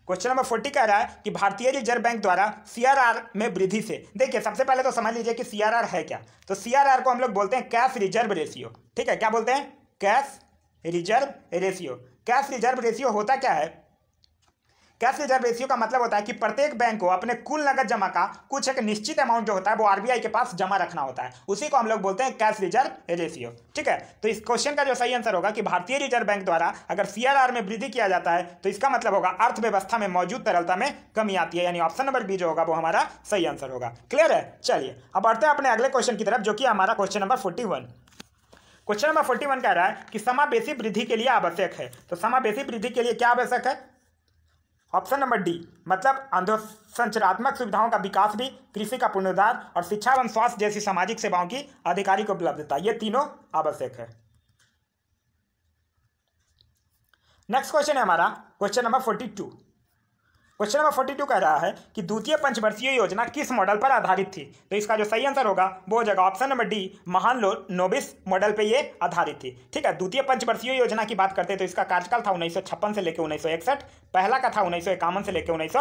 question number forty कह रहा है कि भारतीय रिजर्व बैंक द्वारा सीआरआर में वृद्धि से देखिए सबसे पहले तो समझ लीजिए कि सीआरआर है क्या तो सीआरआर को हम लोग बोलते हैं कैश रिजर्व रेशियो ठीक है क्या बोलते हैं cash reserve ratio cash reserve ratio होता क्या है कैश रिजर्व रेशियो का मतलब होता है कि प्रत्येक बैंक को अपने कुल नगद जमा का कुछ एक निश्चित अमाउंट जो होता है वो आरबीआई के पास जमा रखना होता है उसी को हम लोग बोलते हैं कैश रिजर्व रेशियो ठीक है तो इस क्वेश्चन का जो सही आंसर होगा कि भारतीय रिजर्व बैंक द्वारा अगर सीआरआर में वृद्धि किया जाता है तो इसका मतलब होगा अर्थव्यवस्था में मौजूद तरलता में कमी आती है यानी ऑप्शन नंबर बी जो होगा वो हमारा सही आंसर होगा क्लियर है चलिए अब बढ़ते हैं अपने अगले क्वेश्चन की तरफ जो कि हमारा question number forty question number forty one कह रहा है कि समावेशी वृद्धि के लिए आवश्यक है तो समावेशी वृद्धि के लिए क्या आवश्यक है ऑप्शन नंबर डी मतलब अंधोसंचरात्मक सुविधाओं का विकास भी कृषि का पुनरुद्धार और शिक्षा एवं स्वास्थ्य जैसी सामाजिक सेवाओं की अधिकारी को उपलब्धता ये तीनों आवश्यक है नेक्स्ट क्वेश्चन है हमारा question number forty two question number forty two कह रहा है कि द्वितीय पंचवर्षीय योजना किस मॉडल पर आधारित थी तो इसका जो सही आंसर होगा वो हो जाएगा ऑप्शन नंबर डी महान लो नोबिस मॉडल पे ये आधारित थी ठीक है द्वितीय पंचवर्षीय योजना की बात करते हैं तो इसका कार्यकाल था उन्नीस से लेकर उन्नीस पहला का था उन्नीस से लेकर उन्नीस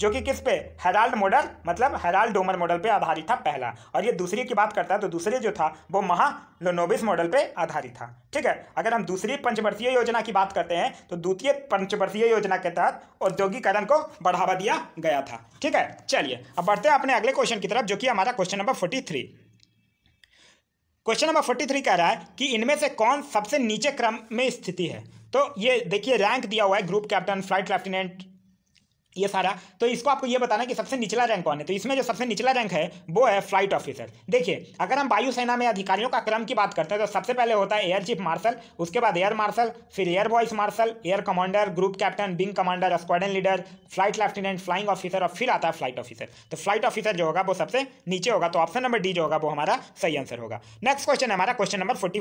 जो कि किस पे हेराल्ड मॉडल मतलब हेराल्ड डोमर मॉडल पर आधारित था पहला और ये दूसरी की बात करता है तो दूसरे जो था वो लोनोबिस मॉडल पर आधारित था ठीक है अगर हम दूसरी पंचवर्षीय योजना की बात करते हैं तो द्वितीय पंचवर्षीय योजना के तहत औद्योगिक पैटर्न को बढ़ावा दिया गया था ठीक है चलिए अब बढ़ते हैं अपने अगले क्वेश्चन की तरफ जो कि हमारा question number forty three question number forty three कह रहा है कि इनमें से कौन सबसे नीचे क्रम में स्थिति है तो ये देखिए रैंक दिया हुआ है ग्रुप कैप्टन फ्लाइट लेफ्टिनेंट ये सारा तो इसको आपको ये बताना कि सबसे निचला रैंक कौन है तो इसमें जो सबसे निचला रैंक है वो है फ्लाइट ऑफिसर देखिए अगर हम वायुसेना में अधिकारियों का क्रम की बात करते हैं तो सबसे पहले होता है एयर चीफ मार्शल उसके बाद एयर मार्शल फिर air vice marshal air commander group captain wing commander squadron leader flight lieutenant flying officer और फिर आता है फ्लाइट ऑफिसर तो फ्लाइट ऑफिसर जो होगा वो सबसे नीचे होगा तो ऑप्शन नंबर डी जो होगा वो हमारा सही आंसर होगा नेक्स्ट क्वेश्चन हमारा question number forty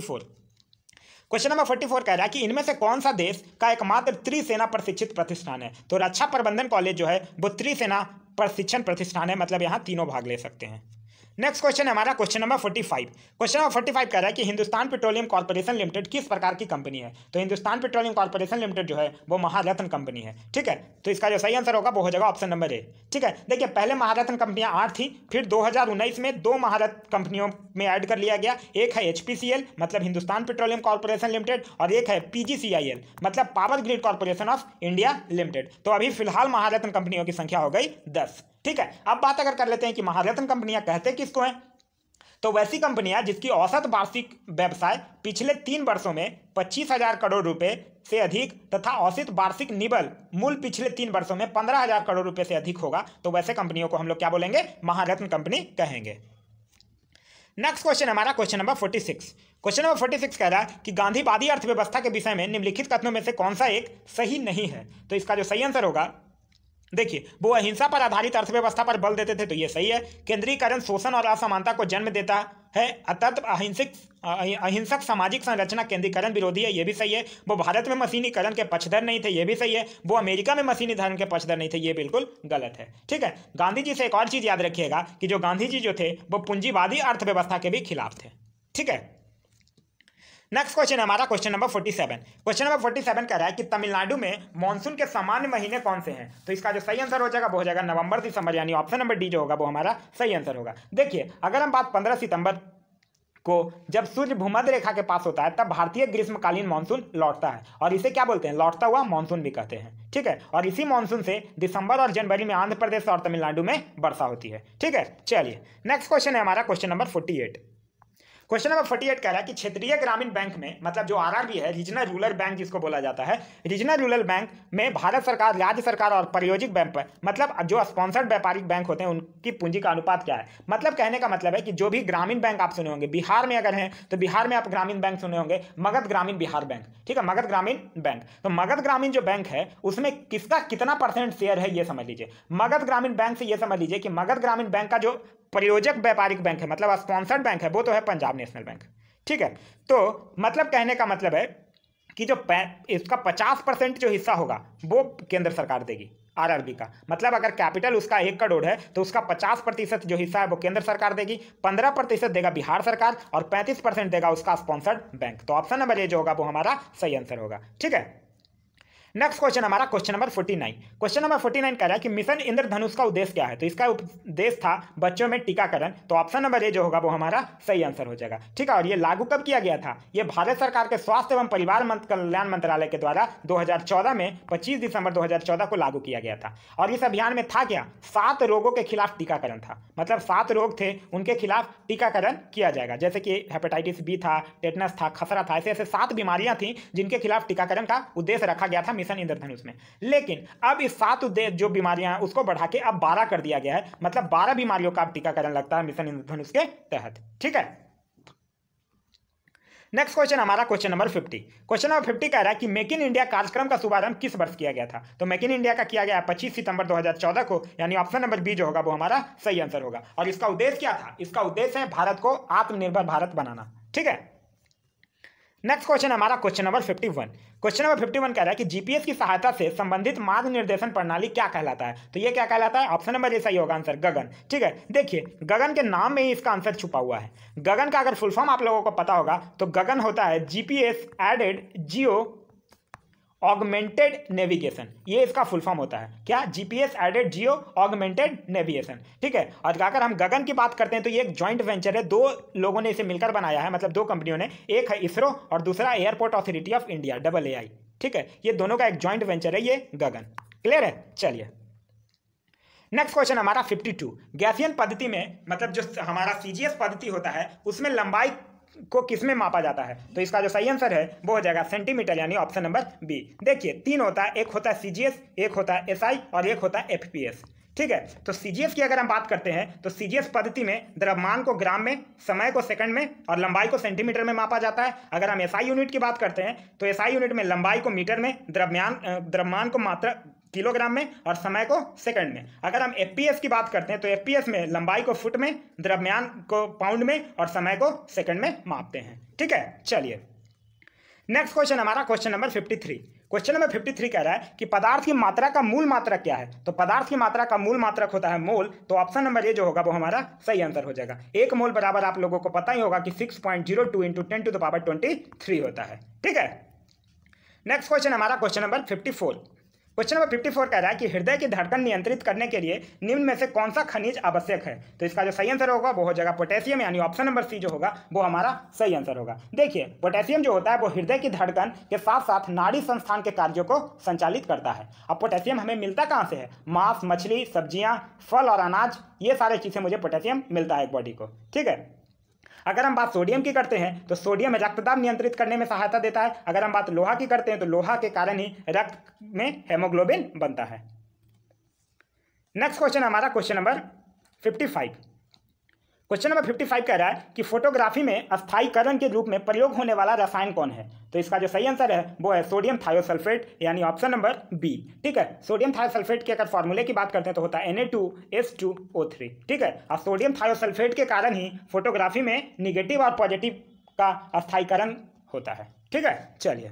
question number forty four कह रहा है कि इनमें से कौन सा देश का एकमात्र त्रिसेना प्रशिक्षित प्रतिष्ठान है तो रक्षा प्रबंधन कॉलेज जो है वो त्रिसेना प्रशिक्षण प्रतिष्ठान है मतलब यहाँ तीनों भाग ले सकते हैं नेक्स्ट क्वेश्चन है हमारा question number forty five question number forty five कह रहा है कि हिंदुस्तान पेट्रोलियम कॉर्पोरेशन लिमिटेड किस प्रकार की कंपनी है तो हिंदुस्तान पेट्रोलियम कॉर्पोरेशन लिमिटेड जो है वो महारत्न कंपनी है ठीक है तो इसका जो सही आंसर होगा वो हो जाएगा ऑप्शन नंबर ए ठीक है देखिए पहले महारत्न कंपनियां आठ थी फिर दो में दो महारत्न कंपनियों में ऐड कर लिया गया एक है एच मतलब हिंदुस्तान पेट्रोलियम कॉर्पोरेशन लिमिटेड और एक है पी मतलब power grid corporation of India limited तो अभी फिलहाल महारत्न कंपनियों की संख्या हो गई दस ठीक है अब बात अगर कर लेते हैं कि महारत्न कंपनियां कहते किसको हैं तो वैसी कंपनियां जिसकी औसत वार्षिक व्यवसाय पिछले तीन वर्षों में पच्चीस हजार करोड़ रुपए से अधिक तथा औसत वार्षिक निबल मूल पिछले तीन वर्षों में पंद्रह हजार करोड़ रुपए से अधिक होगा तो वैसे कंपनियों को हम लोग क्या बोलेंगे महारत्न कंपनी कहेंगे नेक्स्ट क्वेश्चन हमारा question number forty six question number forty six कह रहा है कि गांधीवादी अर्थव्यवस्था के विषय में निम्नलिखित कथनों में से कौन सा एक सही नहीं है तो इसका जो सही आंसर होगा देखिए वो अहिंसा पर आधारित अर्थव्यवस्था पर बल देते थे तो ये सही है केंद्रीकरण शोषण और असमानता को जन्म देता है अतत्व अहिंसक अहिंसक सामाजिक संरचना केंद्रीकरण विरोधी है ये भी सही है वो भारत में मशीनीकरण के पक्षधर नहीं थे ये भी सही है वो अमेरिका में मशीनी धर्म के पक्षधर नहीं थे ये बिल्कुल गलत है ठीक है गांधी जी से एक और चीज़ याद रखिएगा कि जो गांधी जी जो थे वो पूंजीवादी अर्थव्यवस्था के भी खिलाफ थे ठीक है नेक्स्ट क्वेश्चन हमारा question number forty seven question number forty seven कह रहा है कि तमिलनाडु में मानसून के सामान्य महीने कौन से हैं तो इसका जो सही आंसर हो जाएगा वो हो जाएगा नवंबर दिसंबर यानी ऑप्शन नंबर डी जो होगा वो हमारा सही आंसर होगा देखिए अगर हम बात पंद्रह सितंबर को जब सूर्य भूमध्य रेखा के पास होता है तब भारतीय ग्रीष्मकालीन मानसून लौटता है और इसे क्या बोलते हैं लौटता हुआ मानसून भी कहते हैं ठीक है और इसी मानसून से दिसंबर और जनवरी में आंध्र प्रदेश और तमिलनाडु में वर्षा होती है ठीक है चलिए नेक्स्ट क्वेश्चन है हमारा question number forty eight question number forty eight कह रहा है कि क्षेत्रीय ग्रामीण बैंक में मतलब जो आरआरबी है रीजनल रूरल बैंक जिसको बोला जाता है रीजनल रूरल बैंक में भारत सरकार राज्य सरकार और परियोजित बैंक पर मतलब जो स्पॉन्सर्ड व्यापारिक बैंक होते हैं उनकी पूंजी का अनुपात क्या है मतलब कहने का मतलब है कि जो भी ग्रामीण बैंक आप सुने होंगे बिहार में अगर हैं तो बिहार में आप ग्रामीण बैंक सुने होंगे मगध ग्रामीण बिहार बैंक ठीक है मगध ग्रामीण बैंक तो मगध ग्रामीण जो बैंक है उसमें किसका कितना परसेंट शेयर है ये समझ लीजिए मगध ग्रामीण बैंक से ये समझ लीजिए कि मगध ग्रामीण बैंक का जो प्रयोजक व्यापारिक बैंक है मतलब स्पॉन्सर्ड बैंक है वो तो है पंजाब नेशनल बैंक ठीक है तो मतलब कहने का मतलब है कि जो इसका पचास परसेंट जो हिस्सा होगा वो केंद्र सरकार देगी आरआरबी का मतलब अगर कैपिटल उसका एक करोड़ है तो उसका पचास प्रतिशत जो हिस्सा है वो केंद्र सरकार देगी पंद्रह प्रतिशत देगा बिहार सरकार और पैंतीस परसेंट देगा उसका स्पॉन्सर्ड बैंक तो ऑप्शन नंबर ए जो होगा वो हमारा सही आंसर होगा ठीक है नेक्स्ट क्वेश्चन हमारा question number forty nine question number forty nine कह रहा है कि मिशन इंद्रधनुष का उद्देश्य क्या है तो इसका उद्देश्य था बच्चों में टीकाकरण तो ऑप्शन नंबर ए जो होगा वो हमारा सही आंसर हो जाएगा ठीक है और ये लागू कब किया गया था ये भारत सरकार के स्वास्थ्य एवं परिवार कल्याण मंत्रालय के द्वारा दो में पच्चीस दिसंबर दो को लागू किया गया था और इस अभियान में था क्या सात रोगों के खिलाफ टीकाकरण था मतलब सात रोग थे उनके खिलाफ टीकाकरण किया जाएगा जैसे कि हेपेटाइटिस बी था टेटनस था खसरा था ऐसे ऐसे सात बीमारियां थी जिनके खिलाफ टीकाकरण का उद्देश्य रखा गया था मिशन इंद्रधनुष में लेकिन अब इस सात उद्देश्य जो बीमारियां हैं उसको बढ़ा के अब बारह कर दिया गया है मतलब बारह बीमारियों का अब टीकाकरण लगता है मिशन इंद्रधनुष के तहत ठीक है नेक्स्ट क्वेश्चन हमारा question number fifty question number fifty कह रहा है कि मेक इन इंडिया कार्यक्रम का शुभारंभ किस वर्ष किया गया था तो मेक इन इंडिया का किया गया 25 सितंबर 2014 को यानी ऑप्शन नंबर बी जो होगा वो हमारा सही आंसर होगा और इसका उद्देश्य क्या था इसका उद्देश्य है भारत को आत्मनिर्भर भारत बनाना ठीक है नेक्स्ट क्वेश्चन हमारा question number fifty one question number fifty one कह रहा है कि जीपीएस की सहायता से संबंधित मार्ग निर्देशन प्रणाली क्या कहलाता है तो ये क्या कहलाता है ऑप्शन नंबर ऐसा ही होगा आंसर गगन ठीक है देखिए गगन के नाम में ही इसका आंसर छुपा हुआ है गगन का अगर फुल फॉर्म आप लोगों को पता होगा तो गगन होता है GPS aided geo augmented navigation ये इसका फुल फॉर्म होता है क्या GPS aided geo augmented navigation ठीक है और अगर हम गगन की बात करते हैं तो ये एक जॉइंट वेंचर है दो लोगों ने इसे मिलकर बनाया है मतलब दो कंपनियों ने एक है इसरो और दूसरा airport authority of India double A ठीक है ये दोनों का एक ज्वाइंट वेंचर है ये गगन क्लियर है चलिए नेक्स्ट क्वेश्चन हमारा 52 गैसियन पद्धति में मतलब जो हमारा सीजीएस पद्धति होता है उसमें लंबाई को किस में मापा जाता है तो इसका जो सही आंसर है वो हो जाएगा सेंटीमीटर यानी ऑप्शन नंबर बी देखिए तीन होता है एक होता है सी जी एस एक होता है एस आई और एक होता है एफ पी एस ठीक है तो सी जी एस की अगर हम बात करते हैं तो सी जी एस पद्धति में द्रव्यमान को ग्राम में समय को सेकंड में और लंबाई को सेंटीमीटर में मापा जाता है अगर हम एस आई यूनिट की बात करते हैं तो एसआई यूनिट में लंबाई को मीटर में द्रव्यमान द्रव्यमान को मात्रा किलोग्राम में और समय को सेकंड में अगर हम एफ की बात करते हैं तो एफ में लंबाई को फुट में द्रव्यमान को पाउंड में और समय को सेकंड में मापते हैं ठीक है चलिए नेक्स्ट क्वेश्चन हमारा question number fifty three question number fifty three कह रहा है कि पदार्थ की मात्रा का मूल मात्रक क्या है तो पदार्थ की मात्रा का मूल मात्रक होता है मोल तो ऑप्शन नंबर ये जो होगा वो हमारा सही आंसर हो जाएगा एक मोल बराबर आप लोगों को पता ही होगा कि six point zero two into ten to the power twenty three होता है ठीक है नेक्स्ट क्वेश्चन हमारा question number fifty four question number fifty four कह रहा है कि हृदय की धड़कन नियंत्रित करने के लिए निम्न में से कौन सा खनिज आवश्यक है तो इसका जो सही आंसर होगा वो हो जाएगा पोटेशियम यानी ऑप्शन नंबर सी जो होगा वो हमारा सही आंसर होगा देखिए पोटेशियम जो होता है वो हृदय की धड़कन के साथ साथ नाड़ी संस्थान के कार्यों को संचालित करता है अब पोटेशियम हमें मिलता कहाँ से है मांस मछली सब्जियाँ फल और अनाज ये सारी चीज़ें मुझे पोटेशियम मिलता है एक बॉडी को ठीक है अगर हम बात सोडियम की करते हैं तो सोडियम रक्तदाब नियंत्रित करने में सहायता देता है अगर हम बात लोहा की करते हैं तो लोहा के कारण ही रक्त में हेमोग्लोबिन बनता है नेक्स्ट क्वेश्चन हमारा question number fifty five question number fifty five कह रहा है कि फोटोग्राफी में अस्थायीकरण के रूप में प्रयोग होने वाला रसायन कौन है तो इसका जो सही आंसर है वो है सोडियम थायोसल्फेट यानी ऑप्शन नंबर बी ठीक है सोडियम थायोसल्फेट के अगर फॉर्मूले की बात करते हैं तो होता है Na2S2O3 ठीक है और सोडियम थायोसल्फेट के कारण ही फोटोग्राफी में निगेटिव और पॉजिटिव का अस्थायीकरण होता है ठीक है चलिए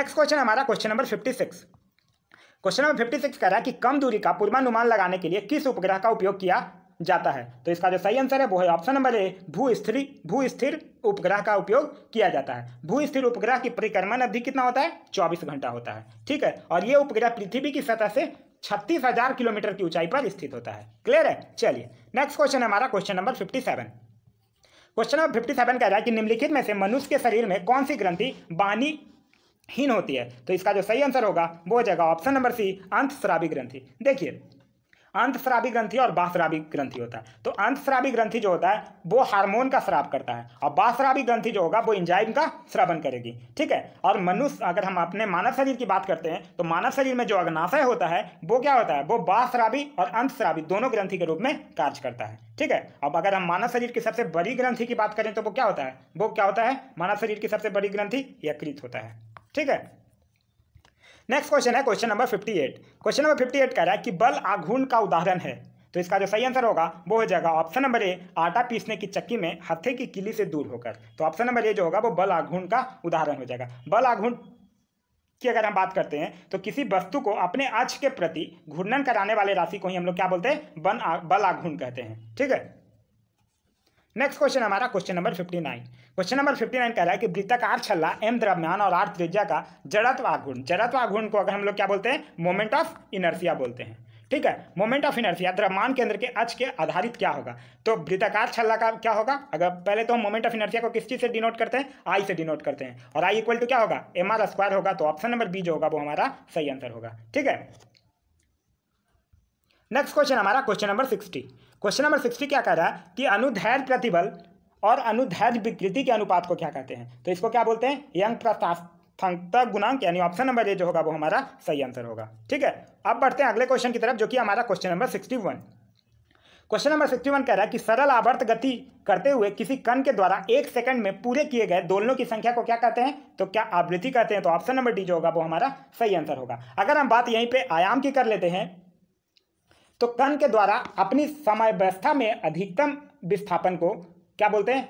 नेक्स्ट क्वेश्चन हमारा question number fifty six question number fifty six कह रहा है कि कम दूरी का पूर्वानुमान लगाने के लिए किस उपग्रह का उपयोग किया जाता है तो इसका जो सही आंसर है वो है ऑप्शन नंबर ए भू स्थिर भू स्थिर उपग्रह का उपयोग किया जाता है भू स्थिर उपग्रह की परिक्रमण अवधि कितना होता है चौबीस घंटा होता है ठीक है और ये उपग्रह पृथ्वी की सतह से छत्तीस हजार किलोमीटर की ऊंचाई पर स्थित होता है क्लियर है चलिए नेक्स्ट क्वेश्चन हमारा question number fifty seven question number fifty seven कह रहा है कि निम्नलिखित में से मनुष्य के शरीर में कौन सी ग्रंथि बानी हीन होती है तो इसका जो सही आंसर होगा वो हो जाएगा ऑप्शन नंबर सी अंत श्रावी ग्रंथि देखिए अंतस्रावी ग्रंथि और बाश्राविक ग्रंथि होता है तो अंतस्रावी ग्रंथि जो होता है वो हार्मोन का श्राव करता है और बाश्राविक ग्रंथि जो होगा वो इंजाइम का श्रवण करेगी ठीक है और मनुष्य अगर हम अपने मानव शरीर की बात करते हैं तो मानव शरीर में जो अग्नाशय होता है वो क्या होता है वो बाश्राविक और अंतस्रावी दोनों ग्रंथि के रूप में कार्य करता है ठीक है अब अगर हम मानव शरीर की सबसे बड़ी ग्रंथि की बात करें तो वो क्या होता है वो क्या होता है मानव शरीर की सबसे बड़ी ग्रंथि यकृत होता है ठीक है नेक्स्ट क्वेश्चन है question number fifty eight question number fifty eight कह रहा है कि बल आघूर्ण का उदाहरण है तो इसका जो सही आंसर होगा वो हो जाएगा ऑप्शन नंबर ए आटा पीसने की चक्की में हथे की किली से दूर होकर तो ऑप्शन नंबर ए जो होगा वो बल आघूर्ण का उदाहरण हो जाएगा बल आघूर्ण की अगर हम बात करते हैं तो किसी वस्तु को अपने अक्ष के प्रति घूर्णन कराने वाले राशि को ही हम लोग क्या बोलते हैं बन आ, बल आघूर्ण कहते हैं ठीक है नेक्स्ट क्वेश्चन हमारा question number fifty nine question number fifty nine कह रहा है कि वृत्तक आर छल्ला एम द्रव्यमान और आर त्रिज्या का जड़त्व आघूर्ण जड़त्व आघूर्ण को अगर हम लोग क्या बोलते हैं मोमेंट ऑफ इनर्सिया बोलते हैं ठीक है मोमेंट ऑफ इनर्सिया द्रव्यमान केंद्र के अच के आधारित क्या होगा तो वृत्ताकार छल्ला का क्या होगा अगर पहले तो हम मोमेंट ऑफ इनर्सिया को किस चीज से डिनोट करते हैं आई से डिनोट करते हैं और आई इक्वल टू क्या होगा एम आर स्क्वायर होगा तो ऑप्शन नंबर बी जो होगा वो हमारा सही आंसर होगा ठीक है नेक्स्ट क्वेश्चन हमारा question number sixty question number sixty क्या कह रहा है कि अनुधैर्य प्रतिबल और अनुदैर्घ्य विकृति के अनुपात को क्या कहते हैं तो इसको क्या बोलते हैं यंग प्रस्थांकता गुणांक यानी ऑप्शन नंबर ए जो होगा वो हमारा सही आंसर होगा ठीक है अब बढ़ते हैं अगले क्वेश्चन की तरफ जो कि हमारा question number sixty one question number sixty one कह रहा है कि सरल आवर्त गति करते हुए किसी कण के द्वारा एक सेकंड में पूरे किए गए दोलनों की संख्या को क्या कहते हैं तो क्या आवृत्ति कहते हैं तो ऑप्शन नंबर डी जो होगा वो हमारा सही आंसर होगा अगर हम बात यहीं पे आयाम की कर लेते हैं तो कण के द्वारा अपनी समय व्यवस्था में अधिकतम विस्थापन को क्या बोलते हैं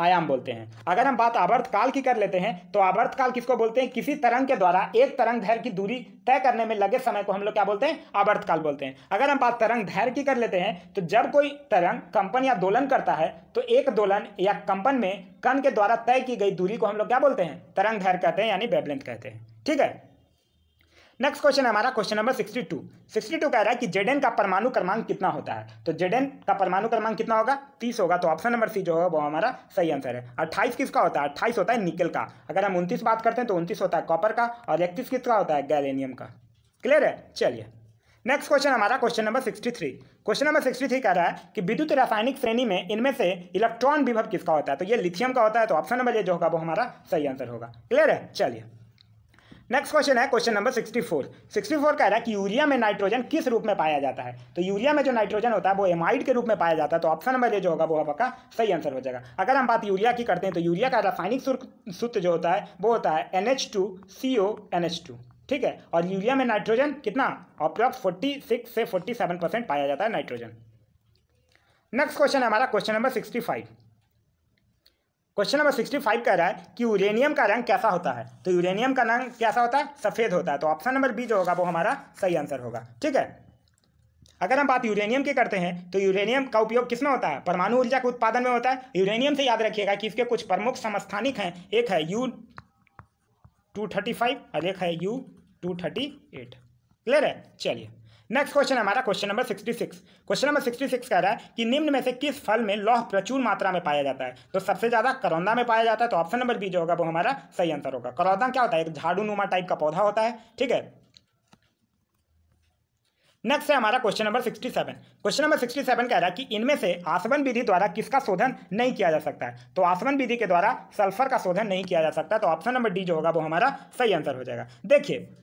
आयाम बोलते हैं अगर हम बात आवर्त काल की कर लेते हैं तो आवर्त काल किसको बोलते हैं किसी तरंग के द्वारा एक तरंग धैर्य की दूरी तय करने में लगे समय को हम लोग क्या बोलते हैं आवर्त काल बोलते हैं अगर हम बात तरंग धैर्य की कर लेते हैं तो जब कोई तरंग कंपन या दोलन करता है तो एक दोलन या कंपन में कण के द्वारा तय की गई दूरी को हम लोग क्या बोलते हैं तरंग धैर्य कहते हैं यानी वेबलेंथ कहते हैं ठीक है नेक्स्ट क्वेश्चन हमारा क्वेश्चन नंबर 62 62 कह रहा है कि जेडेन का परमाणु क्रमांक कितना होता है तो जेडेन का परमाणु क्रमांक कितना होगा 30 होगा तो ऑप्शन नंबर सी जो होगा वो हमारा सही आंसर है अट्ठाईस किसका होता है अट्ठाईस होता है निकल का अगर हम उनतीस बात करते हैं तो उनतीस होता है कॉपर का और इकतीस किसका होता है गैलेनियम का क्लियर है चलिए नेक्स्ट क्वेश्चन हमारा क्वेश्चन नंबर 63 क्वेश्चन नंबर 63 कह रहा है कि विद्युत रासायनिक श्रेणी में इनमें से इलेक्ट्रॉन विभव किसका होता है तो ये लिथियम का होता है तो ऑप्शन नंबर ये जो होगा वो हमारा सही आंसर होगा क्लियर है चलिए नेक्स्ट क्वेश्चन है क्वेश्चन नंबर 64 64 कह रहा है कि यूरिया में नाइट्रोजन किस रूप में पाया जाता है तो यूरिया में जो नाइट्रोजन होता है वो एमाइड के रूप में पाया जाता है तो ऑप्शन नंबर जो होगा वो आपका सही आंसर हो जाएगा अगर हम बात यूरिया की करते हैं तो यूरिया का रासायनिक सूत्र जो होता है वो होता है N H two N H two ठीक है और यूरिया में नाइट्रोजन कितना अप्रॉक्स फोर्टी सिक्स से फोर्टी सेवन परसेंट पाया जाता है नाइट्रोजन नेक्स्ट क्वेश्चन है हमारा question number sixty five question number sixty five कह रहा है कि यूरेनियम का रंग कैसा होता है तो यूरेनियम का रंग कैसा होता है सफ़ेद होता है तो ऑप्शन नंबर बी जो होगा वो हमारा सही आंसर होगा ठीक है अगर हम बात यूरेनियम की करते हैं तो यूरेनियम का उपयोग किस में होता है परमाणु ऊर्जा के उत्पादन में होता है यूरेनियम से याद रखिएगा कि इसके कुछ प्रमुख समस्थानिक हैं एक है यू टू थर्टी फाइव और एक है U two thirty eight clear है चलिए नेक्स्ट क्वेश्चन हमारा question number sixty six question number sixty six कह रहा है कि निम्न में से किस फल में लौह प्रचुर मात्रा में पाया जाता है तो सबसे ज़्यादा करौंदा में पाया जाता है तो ऑप्शन नंबर बी जो होगा वो हमारा सही आंसर होगा करौंदा क्या होता है एक झाड़ू नुमा टाइप का पौधा होता है ठीक है नेक्स्ट है हमारा question number sixty seven question number sixty seven कह रहा है कि इनमें से आसवन विधि द्वारा किसका शोधन नहीं किया जा सकता है तो आसवन विधि के द्वारा सल्फर का शोधन नहीं किया जा सकता तो ऑप्शन नंबर डी जो होगा वो हमारा सही आंसर हो जाएगा देखिए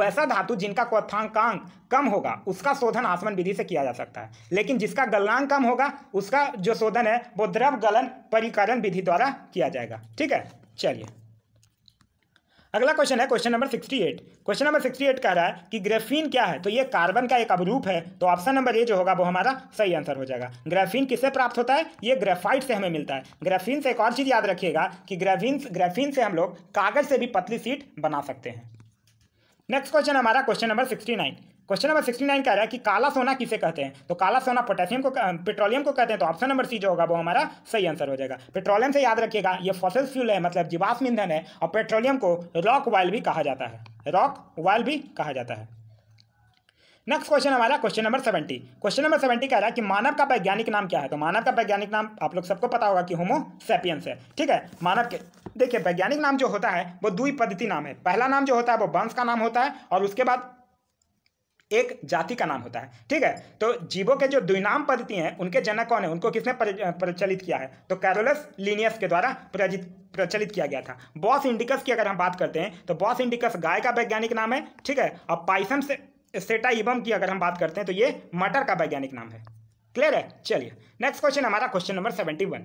वैसा धातु जिनका क्वथांकांक कम होगा उसका शोधन आसमन विधि से किया जा सकता है लेकिन जिसका गलनांक कम होगा उसका जो शोधन है वो द्रव गलन परिकरण विधि द्वारा किया जाएगा ठीक है चलिए अगला क्वेश्चन है क्वेश्चन नंबर 68 क्वेश्चन नंबर 68 कह रहा है कि ग्रेफीन क्या है तो ये कार्बन का एक अवरूप है तो ऑप्शन नंबर ए जो होगा वो हमारा सही आंसर हो जाएगा ग्रेफीन किससे प्राप्त होता है ये ग्रेफाइट से हमें मिलता है ग्रेफीन से एक और चीज़ याद रखिएगा कि ग्रेफीन ग्रेफीन से हम लोग कागज से भी पतली सीट बना सकते हैं नेक्स्ट क्वेश्चन हमारा question number sixty nine question number sixty nine कह रहा है कि काला सोना किसे कहते हैं तो काला सोना पोटेशियम को पेट्रोलियम को कहते हैं तो ऑप्शन नंबर सी जो होगा वो हमारा सही आंसर हो जाएगा पेट्रोलियम से याद रखिएगा ये फॉसिल फ्यूल है मतलब जीवाश्म ईंधन है और पेट्रोलियम को रॉक वाइल भी कहा जाता है रॉक ऑयल भी कहा जाता है नेक्स्ट क्वेश्चन हमारा question number seventy question number seventy कह रहा है कि मानव का वैज्ञानिक नाम क्या है तो मानव का वैज्ञानिक नाम आप लोग सबको पता होगा कि होमो सेपियंस है ठीक है मानव के देखिए वैज्ञानिक नाम जो होता है वो पद्धति नाम है पहला नाम जो होता है वो वंश का नाम होता है और उसके बाद एक जाति का नाम होता है ठीक है तो जीवों के जो द्विनाम पद्धति हैं उनके जनक कौन है उनको किसने प्रचलित किया है तो कैरोलस लीनियस के द्वारा प्रचलित किया गया था बॉस इंडिकस की अगर हम बात करते हैं तो बॉस इंडिकस गाय का वैज्ञानिक नाम है ठीक है अब पाइसम से सेटाइबम की अगर हम बात करते हैं तो ये मटर का वैज्ञानिक नाम है क्लियर है चलिए नेक्स्ट क्वेश्चन हमारा question number seventy one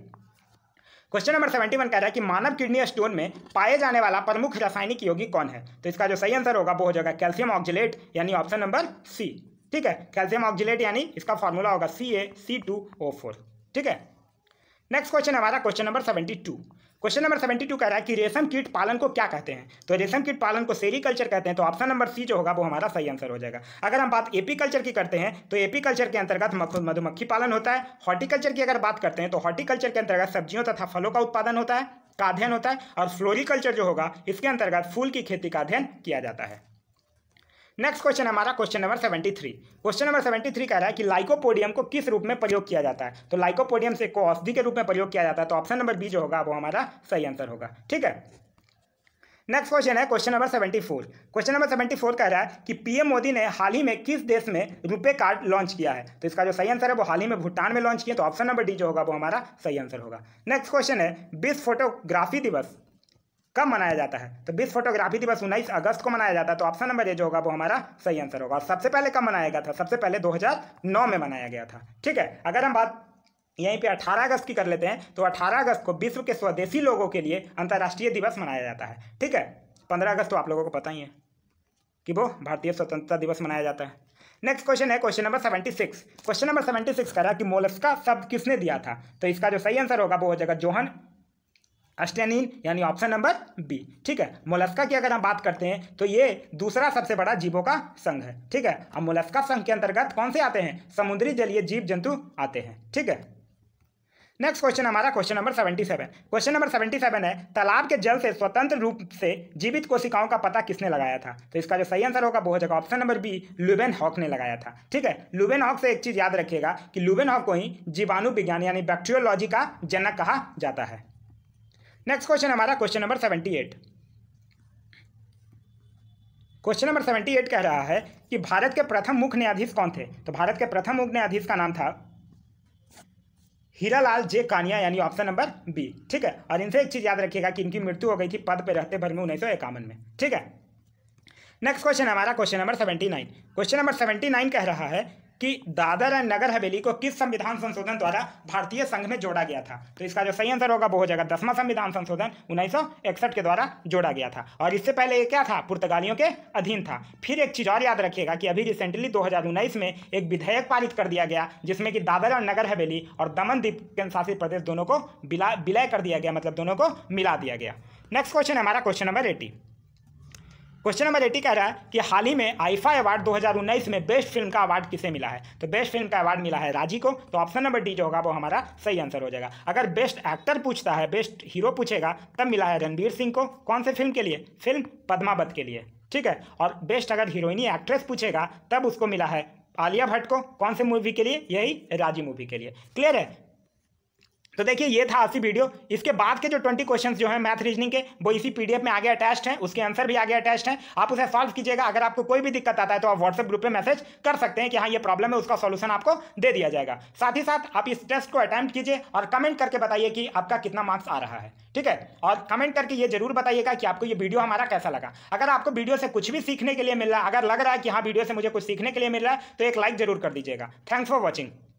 question number seventy one कह रहा है कि मानव किडनी स्टोन में पाए जाने वाला प्रमुख रासायनिक योगी कौन है तो इसका जो सही आंसर होगा वो हो जाएगा कैल्शियम ऑक्जिलेट यानी ऑप्शन नंबर सी ठीक है कैल्शियम ऑक्जिलेट यानी इसका फॉर्मूला होगा सी ए सी टू ओ फोर ठीक है नेक्स्ट क्वेश्चन हमारा question number seventy two question number seventy two कह रहा है कि रेशम कीट पालन को क्या कहते हैं तो रेशम कीट पालन को सेरीकल्चर कहते हैं तो ऑप्शन नंबर सी जो होगा वो हमारा सही आंसर हो जाएगा अगर हम बात एपीकल्चर की करते हैं तो एपीकल्चर के अंतर्गत मधुमक्खी पालन होता है हॉर्टिकल्चर की अगर बात करते हैं तो हॉर्टिकल्चर के अंतर्गत सब्जियों तथा फलों का उत्पादन होता है का अध्ययन होता है और फ्लोरिकल्चर जो होगा इसके अंतर्गत फूल की खेती का अध्ययन किया जाता है नेक्स्ट क्वेश्चन हमारा question number seventy three question number seventy three कह रहा है कि लाइकोपोडियम को किस रूप में प्रयोग किया जाता है तो लाइकोपोडियम से को औषधि के रूप में प्रयोग किया जाता है तो ऑप्शन नंबर बी जो होगा वो हमारा सही आंसर होगा ठीक है नेक्स्ट क्वेश्चन है question number seventy four question number seventy four कह रहा है कि पीएम मोदी ने हाल ही में किस देश में रुपे कार्ड लॉन्च किया है तो इसका जो सही आंसर है वो हाल ही में भूटान में लॉन्च किया तो ऑप्शन नंबर डी जो होगा वो हमारा सही आंसर होगा नेक्स्ट क्वेश्चन है विश्व फोटोग्राफी दिवस कब मनाया जाता है तो विश्व फोटोग्राफी दिवस उन्नीस अगस्त को मनाया जाता है तो ऑप्शन नंबर ए जो होगा वो हमारा सही आंसर होगा सबसे पहले कब मनाया गया था सबसे पहले 2009 में मनाया गया था ठीक है अगर हम बात यहीं पे 18 अगस्त की कर लेते हैं तो 18 अगस्त को विश्व के स्वदेशी लोगों के लिए अंतर्राष्ट्रीय दिवस मनाया जाता है ठीक है 15 अगस्त तो आप लोगों को पता ही है कि वो भारतीय स्वतंत्रता दिवस मनाया जाता है नेक्स्ट क्वेश्चन है question number seventy six question number seventy six कह रहा है कि मोलस्का शब्द किसने दिया था तो इसका जो सही आंसर होगा वो हो जाएगा जोहन अस्टेनिन यानी ऑप्शन नंबर बी ठीक है मोलस्का की अगर हम बात करते हैं तो ये दूसरा सबसे बड़ा जीवों का संघ है ठीक है अब मोलस्का संघ के अंतर्गत कौन से आते हैं समुद्री जलीय जीव जंतु आते हैं ठीक है नेक्स्ट क्वेश्चन हमारा question number seventy seven question number seventy seven है तालाब के जल से स्वतंत्र रूप से जीवित कोशिकाओं का पता किसने लगाया था तो इसका जो सही आंसर होगा वो हो जाएगा option number B Leeuwenhoek ने लगाया था ठीक है लुबेन हॉक से एक चीज याद रखिएगा कि लुबेन हॉक को ही जीवाणु विज्ञान यानी बैक्टीरियोलॉजी का जनक कहा जाता है नेक्स्ट क्वेश्चन हमारा question number seventy eight question number seventy eight कह रहा है कि भारत के प्रथम मुख्य न्यायाधीश कौन थे तो भारत के प्रथम मुख्य न्यायाधीश का नाम था हीरा लाल जे कानिया यानी ऑप्शन नंबर बी ठीक है और इनसे एक चीज़ याद रखिएगा कि इनकी मृत्यु हो गई थी पद पर रहते भर में उन्नीस सौ इक्यावन में ठीक है नेक्स्ट क्वेश्चन हमारा question number seventy nine question number seventy nine कह रहा है कि दादर एंड नगर हवेली को किस संविधान संशोधन द्वारा भारतीय संघ में जोड़ा गया था तो इसका जो सही आंसर होगा वो हो जाएगा दसवां संविधान संशोधन उन्नीस के द्वारा जोड़ा गया था और इससे पहले ये क्या था पुर्तगालियों के अधीन था फिर एक चीज़ और याद रखिएगा कि अभी रिसेंटली दो में एक विधेयक पारित कर दिया गया जिसमें कि दादर और नगर हवेली और दमन केंद्र शासित प्रदेश दोनों को विलय कर दिया गया मतलब दोनों को मिला दिया गया नेक्स्ट क्वेश्चन हमारा question number eighty question number eighty कह रहा है कि हाल ही में आईफा अवार्ड 2019 में बेस्ट फिल्म का अवार्ड किसे मिला है तो बेस्ट फिल्म का अवार्ड मिला है राजी को तो ऑप्शन नंबर डी जो होगा वो हमारा सही आंसर हो जाएगा अगर बेस्ट एक्टर पूछता है बेस्ट हीरो पूछेगा तब मिला है रणबीर सिंह को कौन से फिल्म के लिए फिल्म पदमावत के लिए ठीक है और बेस्ट अगर हीरोइनी एक्ट्रेस पूछेगा तब उसको मिला है आलिया भट्ट को कौन से मूवी के लिए यही राजी मूवी के लिए क्लियर है तो देखिए ये था की वीडियो इसके बाद के जो ट्वेंटी क्वेश्चन जो है मैथ रीजनिंग के वो इसी पीडीएफ में आगे अटैच हैं उसके आंसर भी आगे अटैच हैं आप उसे सॉल्व कीजिएगा अगर आपको कोई भी दिक्कत आता है तो आप व्हाट्सएप ग्रुप में मैसेज कर सकते हैं कि हाँ ये प्रॉब्लम है उसका सोल्यूशन आपको दे दिया जाएगा साथ ही साथ आप इस टेस्ट को अटैम्प्ट कीजिए और कमेंट करके बताइए कि आपका कितना मार्क्स आ रहा है ठीक है और कमेंट करके ये जरूर बताइएगा कि आपको ये वीडियो हमारा कैसा लगा अगर आपको वीडियो से कुछ भी सीखने के लिए मिल रहा है अगर लग रहा है कि हाँ वीडियो से मुझे कुछ सीखने के लिए मिल रहा है तो एक लाइक जरूर कर दीजिएगा थैंक्स फॉर वॉचिंग